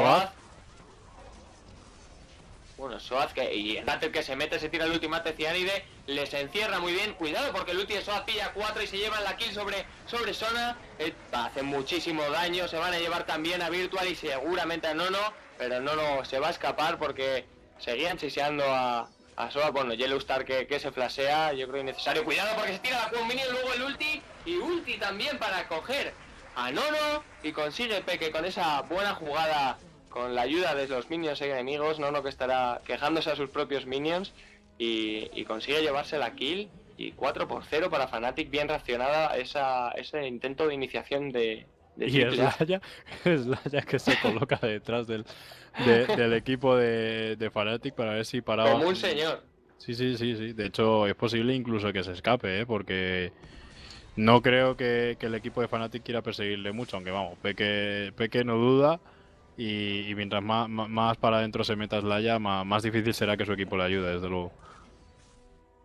B: bueno, Soaz que, y que se mete, se tira el último a Cianide, les encierra muy bien. Cuidado porque el ulti de Soaz pilla 4 y se lleva la kill sobre, sobre Sona. Eh, hacen hace muchísimo daño, se van a llevar también a Virtual y seguramente a Nono, pero Nono se va a escapar porque seguían chiseando a, a Soaz. Bueno, Star que, que se flasea, yo creo necesario. Cuidado porque se tira la Q mini, luego el ulti y ulti también para coger a Nono y consigue Peque con esa buena jugada con la ayuda de los minions enemigos, Nono que estará quejándose a sus propios minions y, consigue llevarse la kill y 4 por 0 para Fnatic, bien racionada esa, ese intento de iniciación de... y es Laya,
A: que se coloca detrás del, equipo de, Fnatic para ver si paraba... Como un señor. Sí, sí, sí, sí. De hecho, es posible incluso que se escape, ¿eh? porque no creo que, el equipo de Fnatic quiera perseguirle mucho, aunque vamos, Peque, Peque no duda y, mientras más, para adentro se meta Slaya, más, más, difícil será que su equipo le ayude, desde luego.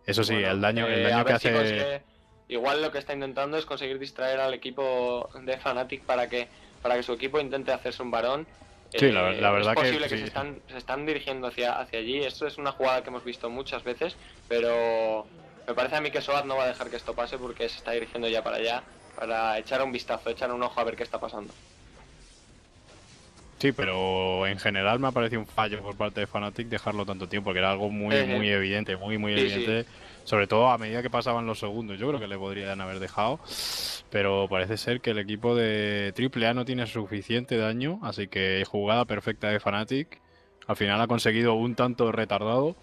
A: Eso sí, el daño, el eh, daño que hace.
B: Igual lo que está intentando es conseguir distraer al equipo de Fnatic para que, para que su equipo intente hacerse un varón. Sí, la, eh, verdad es posible que, se, están, se están dirigiendo hacia, hacia allí. Esto es una jugada que hemos visto muchas veces, pero me parece a mí que Soad no va a dejar que esto pase porque se está dirigiendo ya para allá, para echar un vistazo, echar un ojo a ver qué está pasando.
A: Sí, pero en general me ha parecido un fallo por parte de Fnatic dejarlo tanto tiempo, que era algo muy, eh, eh. muy evidente, muy, muy evidente. Sobre todo a medida que pasaban los segundos, yo creo que le podrían haber dejado. Pero parece ser que el equipo de AAA no tiene suficiente daño, así que jugada perfecta de Fnatic Al final ha conseguido un tanto retardado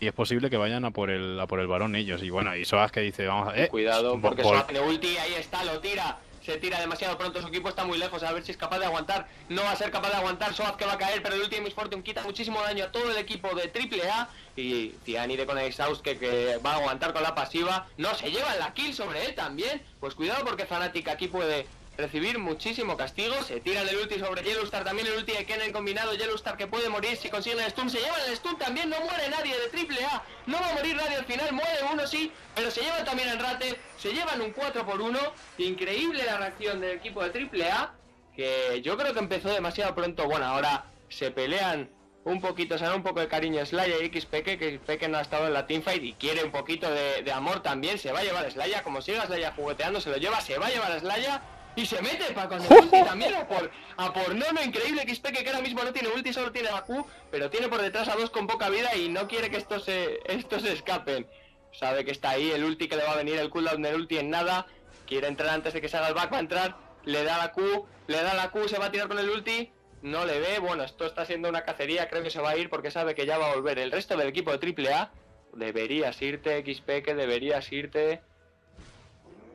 A: y es posible que vayan a por el a por el varón ellos. Y bueno, y Soas que dice, vamos a... Eh,
B: Cuidado, pues, porque por... Soas tiene ulti, ahí está, lo tira se tira demasiado pronto, su equipo está muy lejos, a ver si es capaz de aguantar, no va a ser capaz de aguantar, Soaz que va a caer, pero el último un quita muchísimo daño a todo el equipo de Triple A y Tianide de con el Exhaust que, va a aguantar con la pasiva, no se lleva la kill sobre él también, pues cuidado porque Fanatic aquí puede recibir muchísimo castigo. Se tira del ulti sobre Yellowstar, también el ulti de Kennen combinado. Yellowstar que puede morir si consigue el stun. Se lleva el stun también, no muere nadie de triple A. No va a morir nadie al final, muere uno sí, pero se lleva también el rate. Se llevan un 4 por 1. Increíble la reacción del equipo de triple A, que yo creo que empezó demasiado pronto. Bueno, ahora se pelean. Un poquito, se un poco de cariño Slayer Slaya y XPK, que XPK no ha estado en la teamfight y quiere un poquito de, amor también. Se va a llevar Slaya, como sigue Slaya jugueteando, se lo lleva, se va a llevar Slaya y se mete para con el ulti también a por, a por increíble XP que ahora mismo no tiene ulti, solo tiene la Q, pero tiene por detrás a dos con poca vida y no quiere que estos se, estos se escapen. Sabe que está ahí el ulti que le va a venir, el cooldown del ulti en nada. Quiere entrar antes de que salga el back, va a entrar, le da la Q, le da la Q, se va a tirar con el ulti, no le ve. Bueno, esto está siendo una cacería, creo que se va a ir porque sabe que ya va a volver. El resto del equipo de AAA deberías irte, XP, que deberías irte.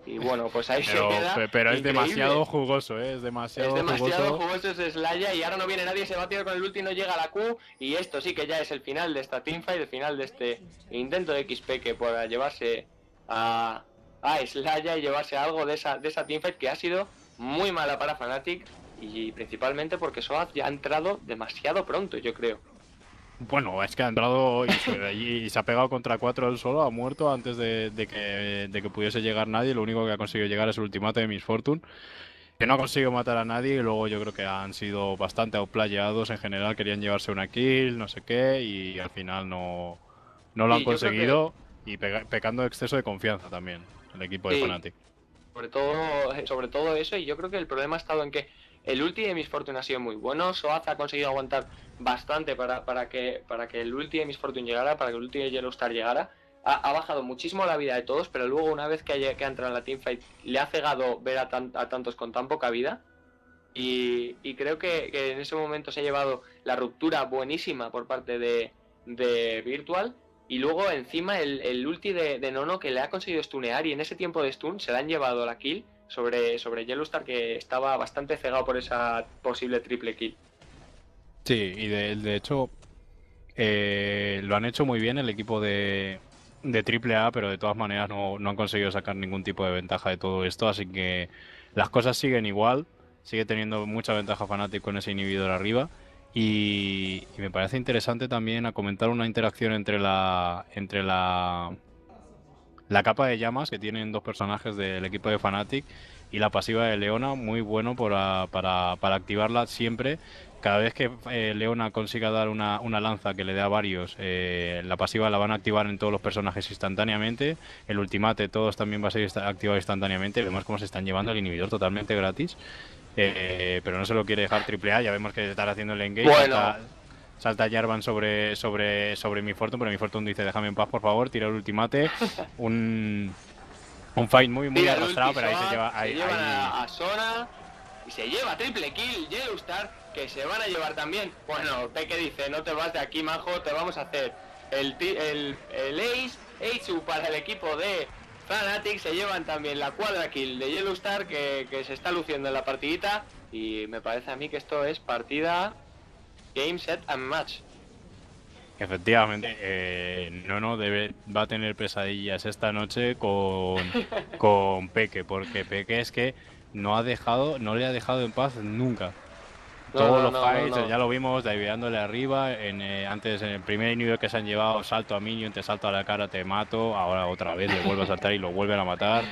B: Y bueno, pues ahí se queda. Pero ¿eh? es demasiado
A: jugoso, es demasiado jugoso. Es demasiado jugoso,
B: ese Slaya y ahora no viene nadie, se va a tirar con el ulti, no llega a la Q. Y esto sí que ya es el final de esta teamfight, el final de este intento de XP que pueda llevarse a, a Slaya y llevarse algo de esa, de esa teamfight que ha sido muy mala para Fnatic y principalmente porque Soaz ya ha entrado demasiado pronto, yo creo.
A: Bueno, es que ha entrado y se, ha pegado contra cuatro él solo, ha muerto antes de, que, pudiese llegar nadie. Lo único que ha conseguido llegar es el ultimate de Miss Fortune, que no ha conseguido matar a nadie. Y luego yo creo que han sido bastante outplayados en general, querían llevarse una kill, no sé qué, y al final no, lo han conseguido. Y pecando de exceso de confianza también, el equipo de Fnatic.
B: Sobre todo, sobre todo eso, y yo creo que el problema ha estado en que el ulti de Miss ha sido muy bueno. Soaz ha conseguido aguantar bastante para, que, para que el ulti de Miss llegara, para que el ulti de Yellowstar llegara. Ha, bajado muchísimo la vida de todos, pero luego una vez que, que ha entrado en la teamfight le ha cegado ver a, a tantos con tan poca vida. Y, creo que, en ese momento se ha llevado la ruptura buenísima por parte de, Virtual. Y luego encima el, el ulti de, de, Nono que le ha conseguido stunear y en ese tiempo de stun se le han llevado la kill sobre, sobre Yellowstar que estaba bastante cegado por esa posible triple kill.
A: Sí, y de, hecho eh, lo han hecho muy bien el equipo de, de AAA, pero de todas maneras no, han conseguido sacar ningún tipo de ventaja de todo esto, así que las cosas siguen igual, sigue teniendo mucha ventaja Fnatic con ese inhibidor arriba. Y, y, me parece interesante también a comentar una interacción entre la entre la la capa de llamas que tienen dos personajes del equipo de Fnatic y la pasiva de Leona, muy bueno para, activarla siempre. Cada vez que eh, Leona consiga dar una, una, lanza que le dé a varios, eh, la pasiva la van a activar en todos los personajes instantáneamente. El ultimate, todos también va a ser activado instantáneamente. Vemos cómo se están llevando el inhibidor totalmente gratis. Eh, pero no se lo quiere dejar triple A, ya vemos que está haciendo el engage salta Jarvan sobre, sobre, sobre mi Fortune, pero mi Fortune dice, déjame en paz, por favor, tira el ultimate. Un, un fight muy, muy arrastrado, pero ahí se lleva... Se a
B: Sona y se lleva triple kill, Yellowstar, que se van a llevar también. Bueno, Peque dice, no te vas de aquí, majo, te vamos a hacer el, el, Ace, para el equipo de Fnatic se llevan también la cuadra kill de Yellowstar, que, que se está luciendo en la partidita. Y me parece a mí que esto es partida Game, set and match.
A: Efectivamente, eh, no, no, debe, va a tener pesadillas esta noche con, con Peque, porque Peque es que no ha dejado, no le ha dejado en paz nunca. Todos los fights, ya lo vimos, daiveándole arriba, en, eh, antes en el primer nivel que se han llevado, salto a Minion, te salto a la cara, te mato, ahora otra vez le vuelvo a saltar y lo vuelven a matar.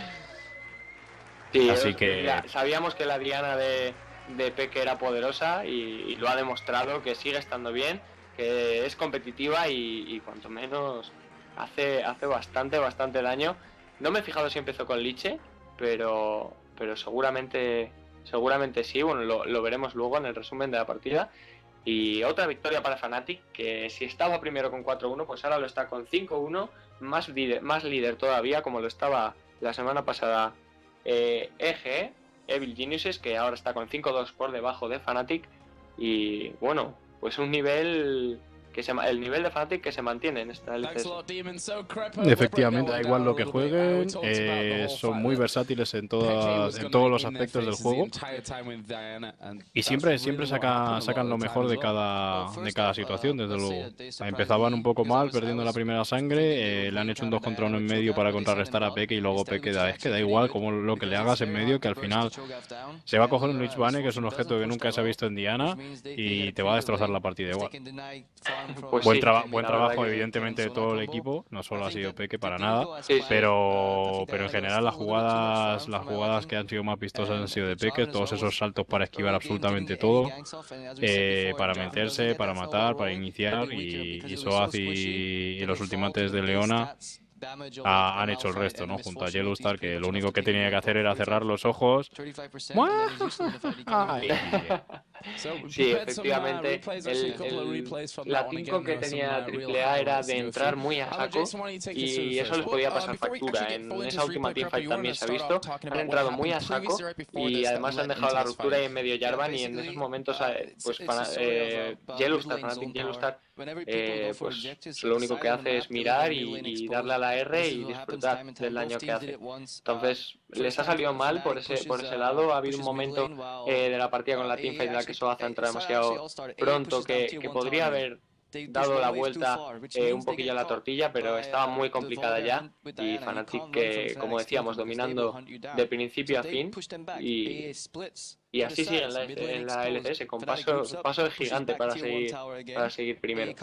B: Así que... sabíamos que la Adriana de, de que era poderosa y, lo ha demostrado que sigue estando bien, que es competitiva y, cuanto menos hace, hace bastante, bastante daño. No me he fijado si empezó con Liche, pero, pero seguramente, seguramente sí, bueno, lo, veremos luego en el resumen de la partida. Y otra victoria para Fnatic, que si estaba primero con 4-1, pues ahora lo está con 5-1, más líder, más líder todavía, como lo estaba la semana pasada eh, Eje. Evil Geniuses, que ahora está con 5-2 por debajo de Fnatic. Y bueno, pues un nivel que el nivel de Fnatic que se mantiene en esta LCS.
A: Efectivamente, da igual lo que jueguen, eh, son muy versátiles en, todas, todos los aspectos del juego y siempre, siempre saca, sacan lo mejor de cada, de cada uh, situación, desde luego. Empezaban un poco mal, perdiendo la primera sangre, eh, le han hecho un 2 contra 1 en medio para contrarrestar a Peque y uh, luego Peque da, es que da igual como lo que le hagas en medio, que al final se va a coger un Lich Bane, que es un objeto que nunca se ha visto en Diana, y te va a destrozar la partida igual. Pues buen, buen trabajo, evidentemente, de todo el equipo. No solo ha sido Peque para nada, pero, pero en general las jugadas, las jugadas que han sido más vistosas han sido de Peque. Todos esos saltos para esquivar absolutamente todo, eh, para meterse, para matar, para iniciar. Y, Soaz pues, y, los ultimates de Leona han hecho el resto, ¿no? Junto a Yellowstar, que lo único que tenía que hacer era cerrar los ojos. Sí, uh, efectivamente, el, el que uh, tenía uh, AAA era de entrar muy a saco y eso les podía pasar factura.
B: En esa última teamfight también se ha visto, han entrado muy a saco y además han dejado la ruptura en medio Jarvan y en esos momentos ah, pues para, Fanatic eh, Yellowstar, eh, pues lo único que hace es mirar y, y darle a la R y disfrutar del daño que hace. Entonces, pues les ha pues salido mal por ese, por ese lado. Ha habido un momento eh, de la partida con la teamfight en la que Soaza entra demasiado pronto que, podría haber dado la vuelta eh, un poquillo a la tortilla, pero estaba uh, muy complicada ya. Y Fanatic, que como decíamos, dominando de principio a fin. Y y así sigue en la, LCS, con paso, paso de gigante para seguir, para seguir primero.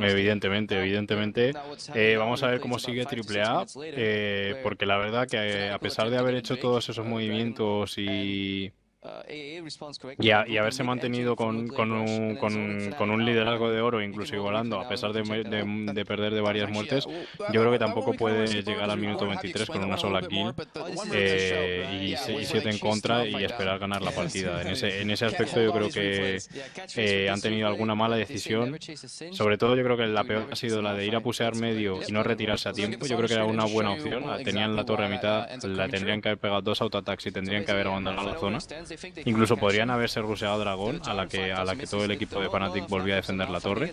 A: Evidentemente, evidentemente. Eh, vamos a ver cómo sigue AAA, eh, porque la verdad que a pesar de haber hecho todos esos movimientos y y haberse mantenido con, un, con, liderazgo de oro, incluso volando, a pesar de, perder de varias muertes, yo creo que tampoco puede llegar al minuto 23 con una sola kill eh, y, y, siete en contra y esperar ganar la partida. En ese, en ese aspecto yo creo que eh, han tenido alguna mala decisión. Sobre todo yo creo que la peor ha sido la de ir a pusear medio y no retirarse a tiempo. Yo creo que era una buena opción. Tenían la torre a mitad, la tendrían que haber pegado dos autoataques y tendrían que haber abandonado la zona. Incluso podrían haberse ruseado Dragón, a la que, a la que todo el equipo de Fnatic volvía a defender la torre.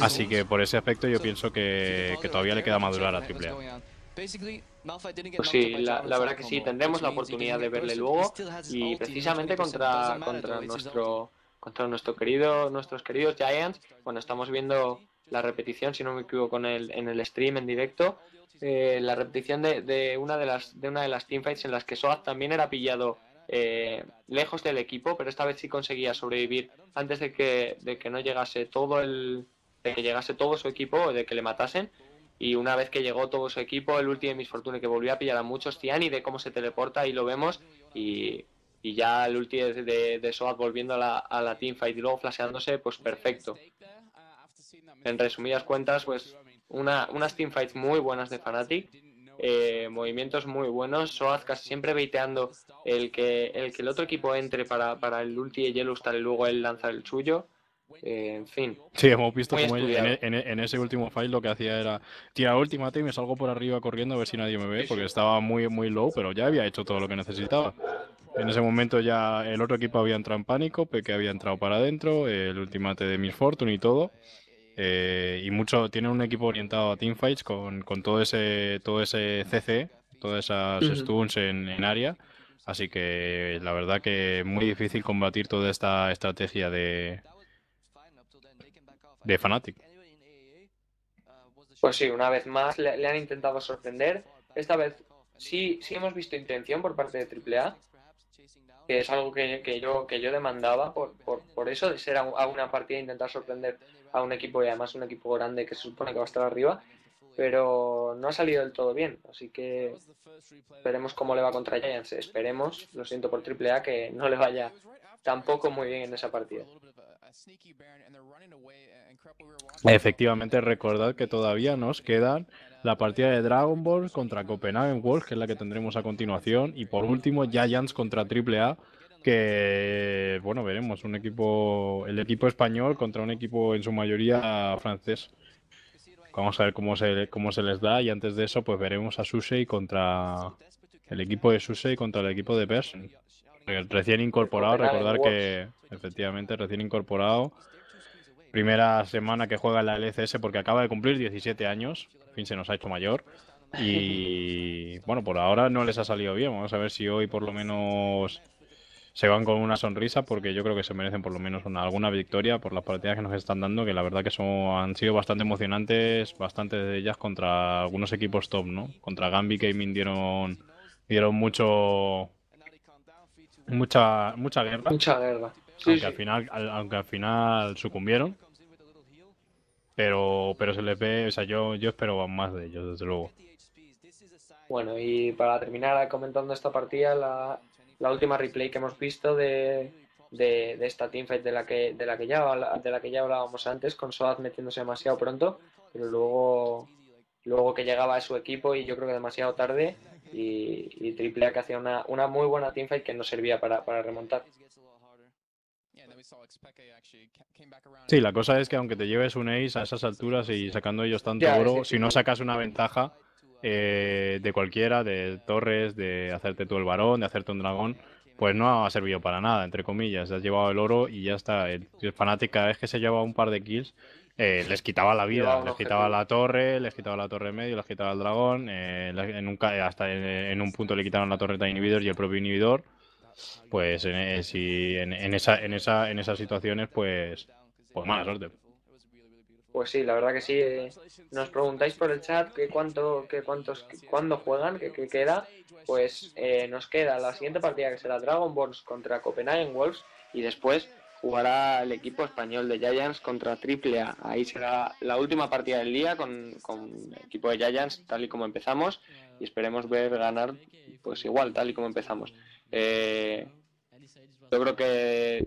A: Así que por ese aspecto yo pienso que, todavía le queda madurar a AAA.
B: Pues sí, la, verdad que sí, tendremos la oportunidad de verle luego y precisamente contra, contra, nuestro, contra nuestro querido, nuestros queridos Giants, bueno, estamos viendo la repetición, si no me equivoco, con el, en el stream, en directo, eh, la repetición de, de, una de las, de una de las teamfights en las que Soaz también era pillado eh, lejos del equipo, pero esta vez sí conseguía sobrevivir antes de que, de que no llegase todo el, de que llegase todo su equipo, de que le matasen. Y una vez que llegó todo su equipo, el último Misfortune que volvió a pillar a muchos, Tiani de cómo se teleporta, y lo vemos. Y, y ya el ulti de, de, volviendo a la, a la teamfight y luego flasheándose, pues perfecto. En resumidas cuentas, pues una, unas teamfights muy buenas de Fnatic eh, movimientos muy buenos. Soaz casi siempre baiteando el que el, que el otro equipo entre para, el ulti de Yellowstar y luego él lanza el suyo. Eh, en fin.
A: Sí, hemos visto como e, e, en, ese último fight lo que hacía era tirar ultimate y me salgo por arriba corriendo a ver si nadie me ve, porque estaba muy, muy low, pero ya había hecho todo lo que necesitaba. En ese momento ya el otro equipo había entrado en pánico, Peque había entrado para adentro, el ultimate de Miss Fortune y todo. Eh, y mucho, tienen un equipo orientado a teamfights con, con todo ese todo ese CC, todas esas stuns en, en, área. Así que la verdad que es muy difícil combatir toda esta estrategia de, de Fnatic.
B: Pues sí, una vez más le, han intentado sorprender. Esta vez sí, sí hemos visto intención por parte de AAA, que es algo que, yo, que yo demandaba por, por, por eso, de ser a, una partida e intentar sorprender a un equipo y además un equipo grande que se supone que va a estar arriba, pero no ha salido del todo bien, así que veremos cómo le va contra Giants, esperemos, lo siento por AAA, que no le vaya tampoco muy bien en esa partida.
A: Efectivamente, recordad que todavía nos quedan la partida de Dragon Ball contra Copenhagen Wolves, que es la que tendremos a continuación, y por último Giants contra AAA, que pues bueno, veremos un equipo, el equipo español contra un equipo en su mayoría francés. Vamos a ver cómo se, cómo se les da y antes de eso pues veremos a Susei contra el equipo de Susei contra el equipo de El Recién incorporado, recordar que efectivamente recién incorporado. Primera semana que juega en la LCS porque acaba de cumplir 17 años, en fin se nos ha hecho mayor. Y bueno, por ahora no les ha salido bien. Vamos a ver si hoy por lo menos se van con una sonrisa porque yo creo que se merecen por lo menos una, alguna victoria por las partidas que nos están dando, que la verdad que son, han sido bastante emocionantes, bastantes de ellas contra algunos equipos top, ¿no? Contra Gambi Gaming dieron, dieron mucho... Mucha, mucha guerra. Mucha
B: guerra. aunque, Al
A: final, aunque al final sucumbieron. Pero, pero se les ve, o sea, yo, yo espero más de ellos, desde luego.
B: Bueno, y para terminar comentando esta partida, la, la última replay que hemos visto de, esta teamfight de la que de la que ya de la que ya hablábamos antes con Soaz metiéndose demasiado pronto pero luego luego que llegaba a su equipo y yo creo que demasiado tarde y, y Triple A que hacía una, una muy buena teamfight que no servía para, remontar.
A: Sí, la cosa es que aunque te lleves un ace a esas alturas y sacando ellos tanto oro, si no sacas una ventaja, eh, de cualquiera, de torres, de hacerte tú el varón, de hacerte un dragón, pues no ha servido para nada, entre comillas. Has llevado el oro y ya está. El, fanático fanática es que se llevaba un par de kills, eh, les quitaba la vida, les quitaba la torre, les quitaba la torre medio, les quitaba el dragón, eh, hasta en, un punto le quitaron la torreta de inhibidor y el propio inhibidor. Pues en, eh, si en, esa, en, esa, en esas situaciones, pues, pues mala suerte.
B: Pues sí, la verdad que sí. Eh, nos preguntáis por el chat que cuánto, que cuántos, cuándo juegan, qué queda. Pues eh, nos queda la siguiente partida que será Dragon Balls contra Copenhagen Wolves y después jugará el equipo español de Giants contra Triple A. Ahí será la última partida del día con, con, el equipo de Giants, tal y como empezamos, y esperemos ver ganar, pues igual, tal y como empezamos. Eh, yo creo que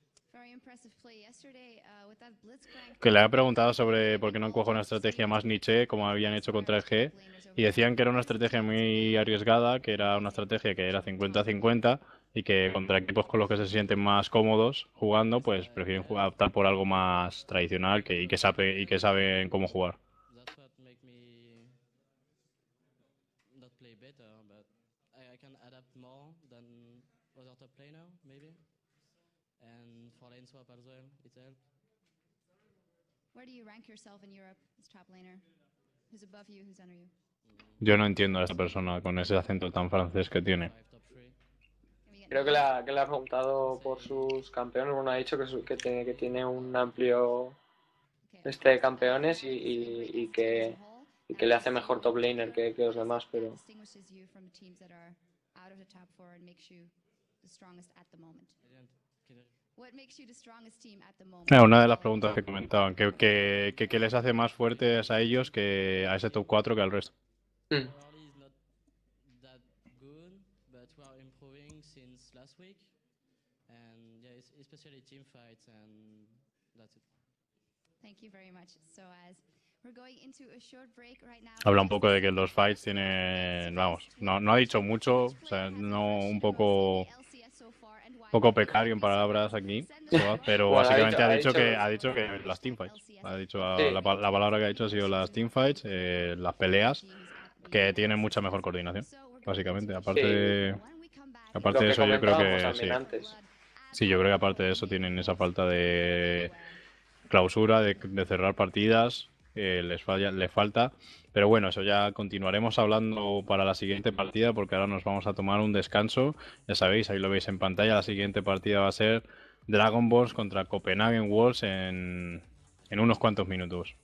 B: Uh,
A: que le ha preguntado sobre por qué no encuaja una estrategia más niche como habían hecho contra el G y decían que era una estrategia muy arriesgada, que era una estrategia que era 50-50 y que contra equipos con los que se sienten más cómodos jugando, pues prefieren jugar, optar por algo más tradicional que, y, que sabe, y que saben cómo jugar
B: and for Ainswap as well, it Where do you rank yourself in Europe as top laner? Who's above you, who's under you?
A: Yo no entiendo a esta persona con ese acento tan francés que tiene.
B: Creo que le ha, que le ha preguntado por sus campeones. Bueno, ha dicho que, que, tiene, que tiene un amplio este de campeones y, y, y, que, y, que, le hace mejor top laner que, que los demás, pero...
A: Ah, una de las preguntas que comentaban, que, que, que, les hace más fuertes a ellos que a ese top 4 que al resto. Hmm. Habla un poco de que los fights tienen, vamos, no, no ha dicho mucho, o sea, no un poco poco pecario en palabras aquí, pero básicamente ha dicho, que ha dicho que las teamfights. Ha dicho ah, la, palabra que ha dicho ha sido las teamfights, eh, las peleas, que tienen mucha mejor coordinación, básicamente. Aparte, de, aparte eso, yo creo que sí. Sí, yo creo que aparte de eso tienen esa falta de clausura, de cerrar partidas, eh, les, falla, le falta. Pero bueno, eso ya continuaremos hablando para la siguiente partida, porque ahora nos vamos a tomar un descanso. Ya sabéis, ahí lo veis en pantalla. La siguiente partida va a ser Dragon Balls contra Copenhagen Wolves en unos cuantos minutos.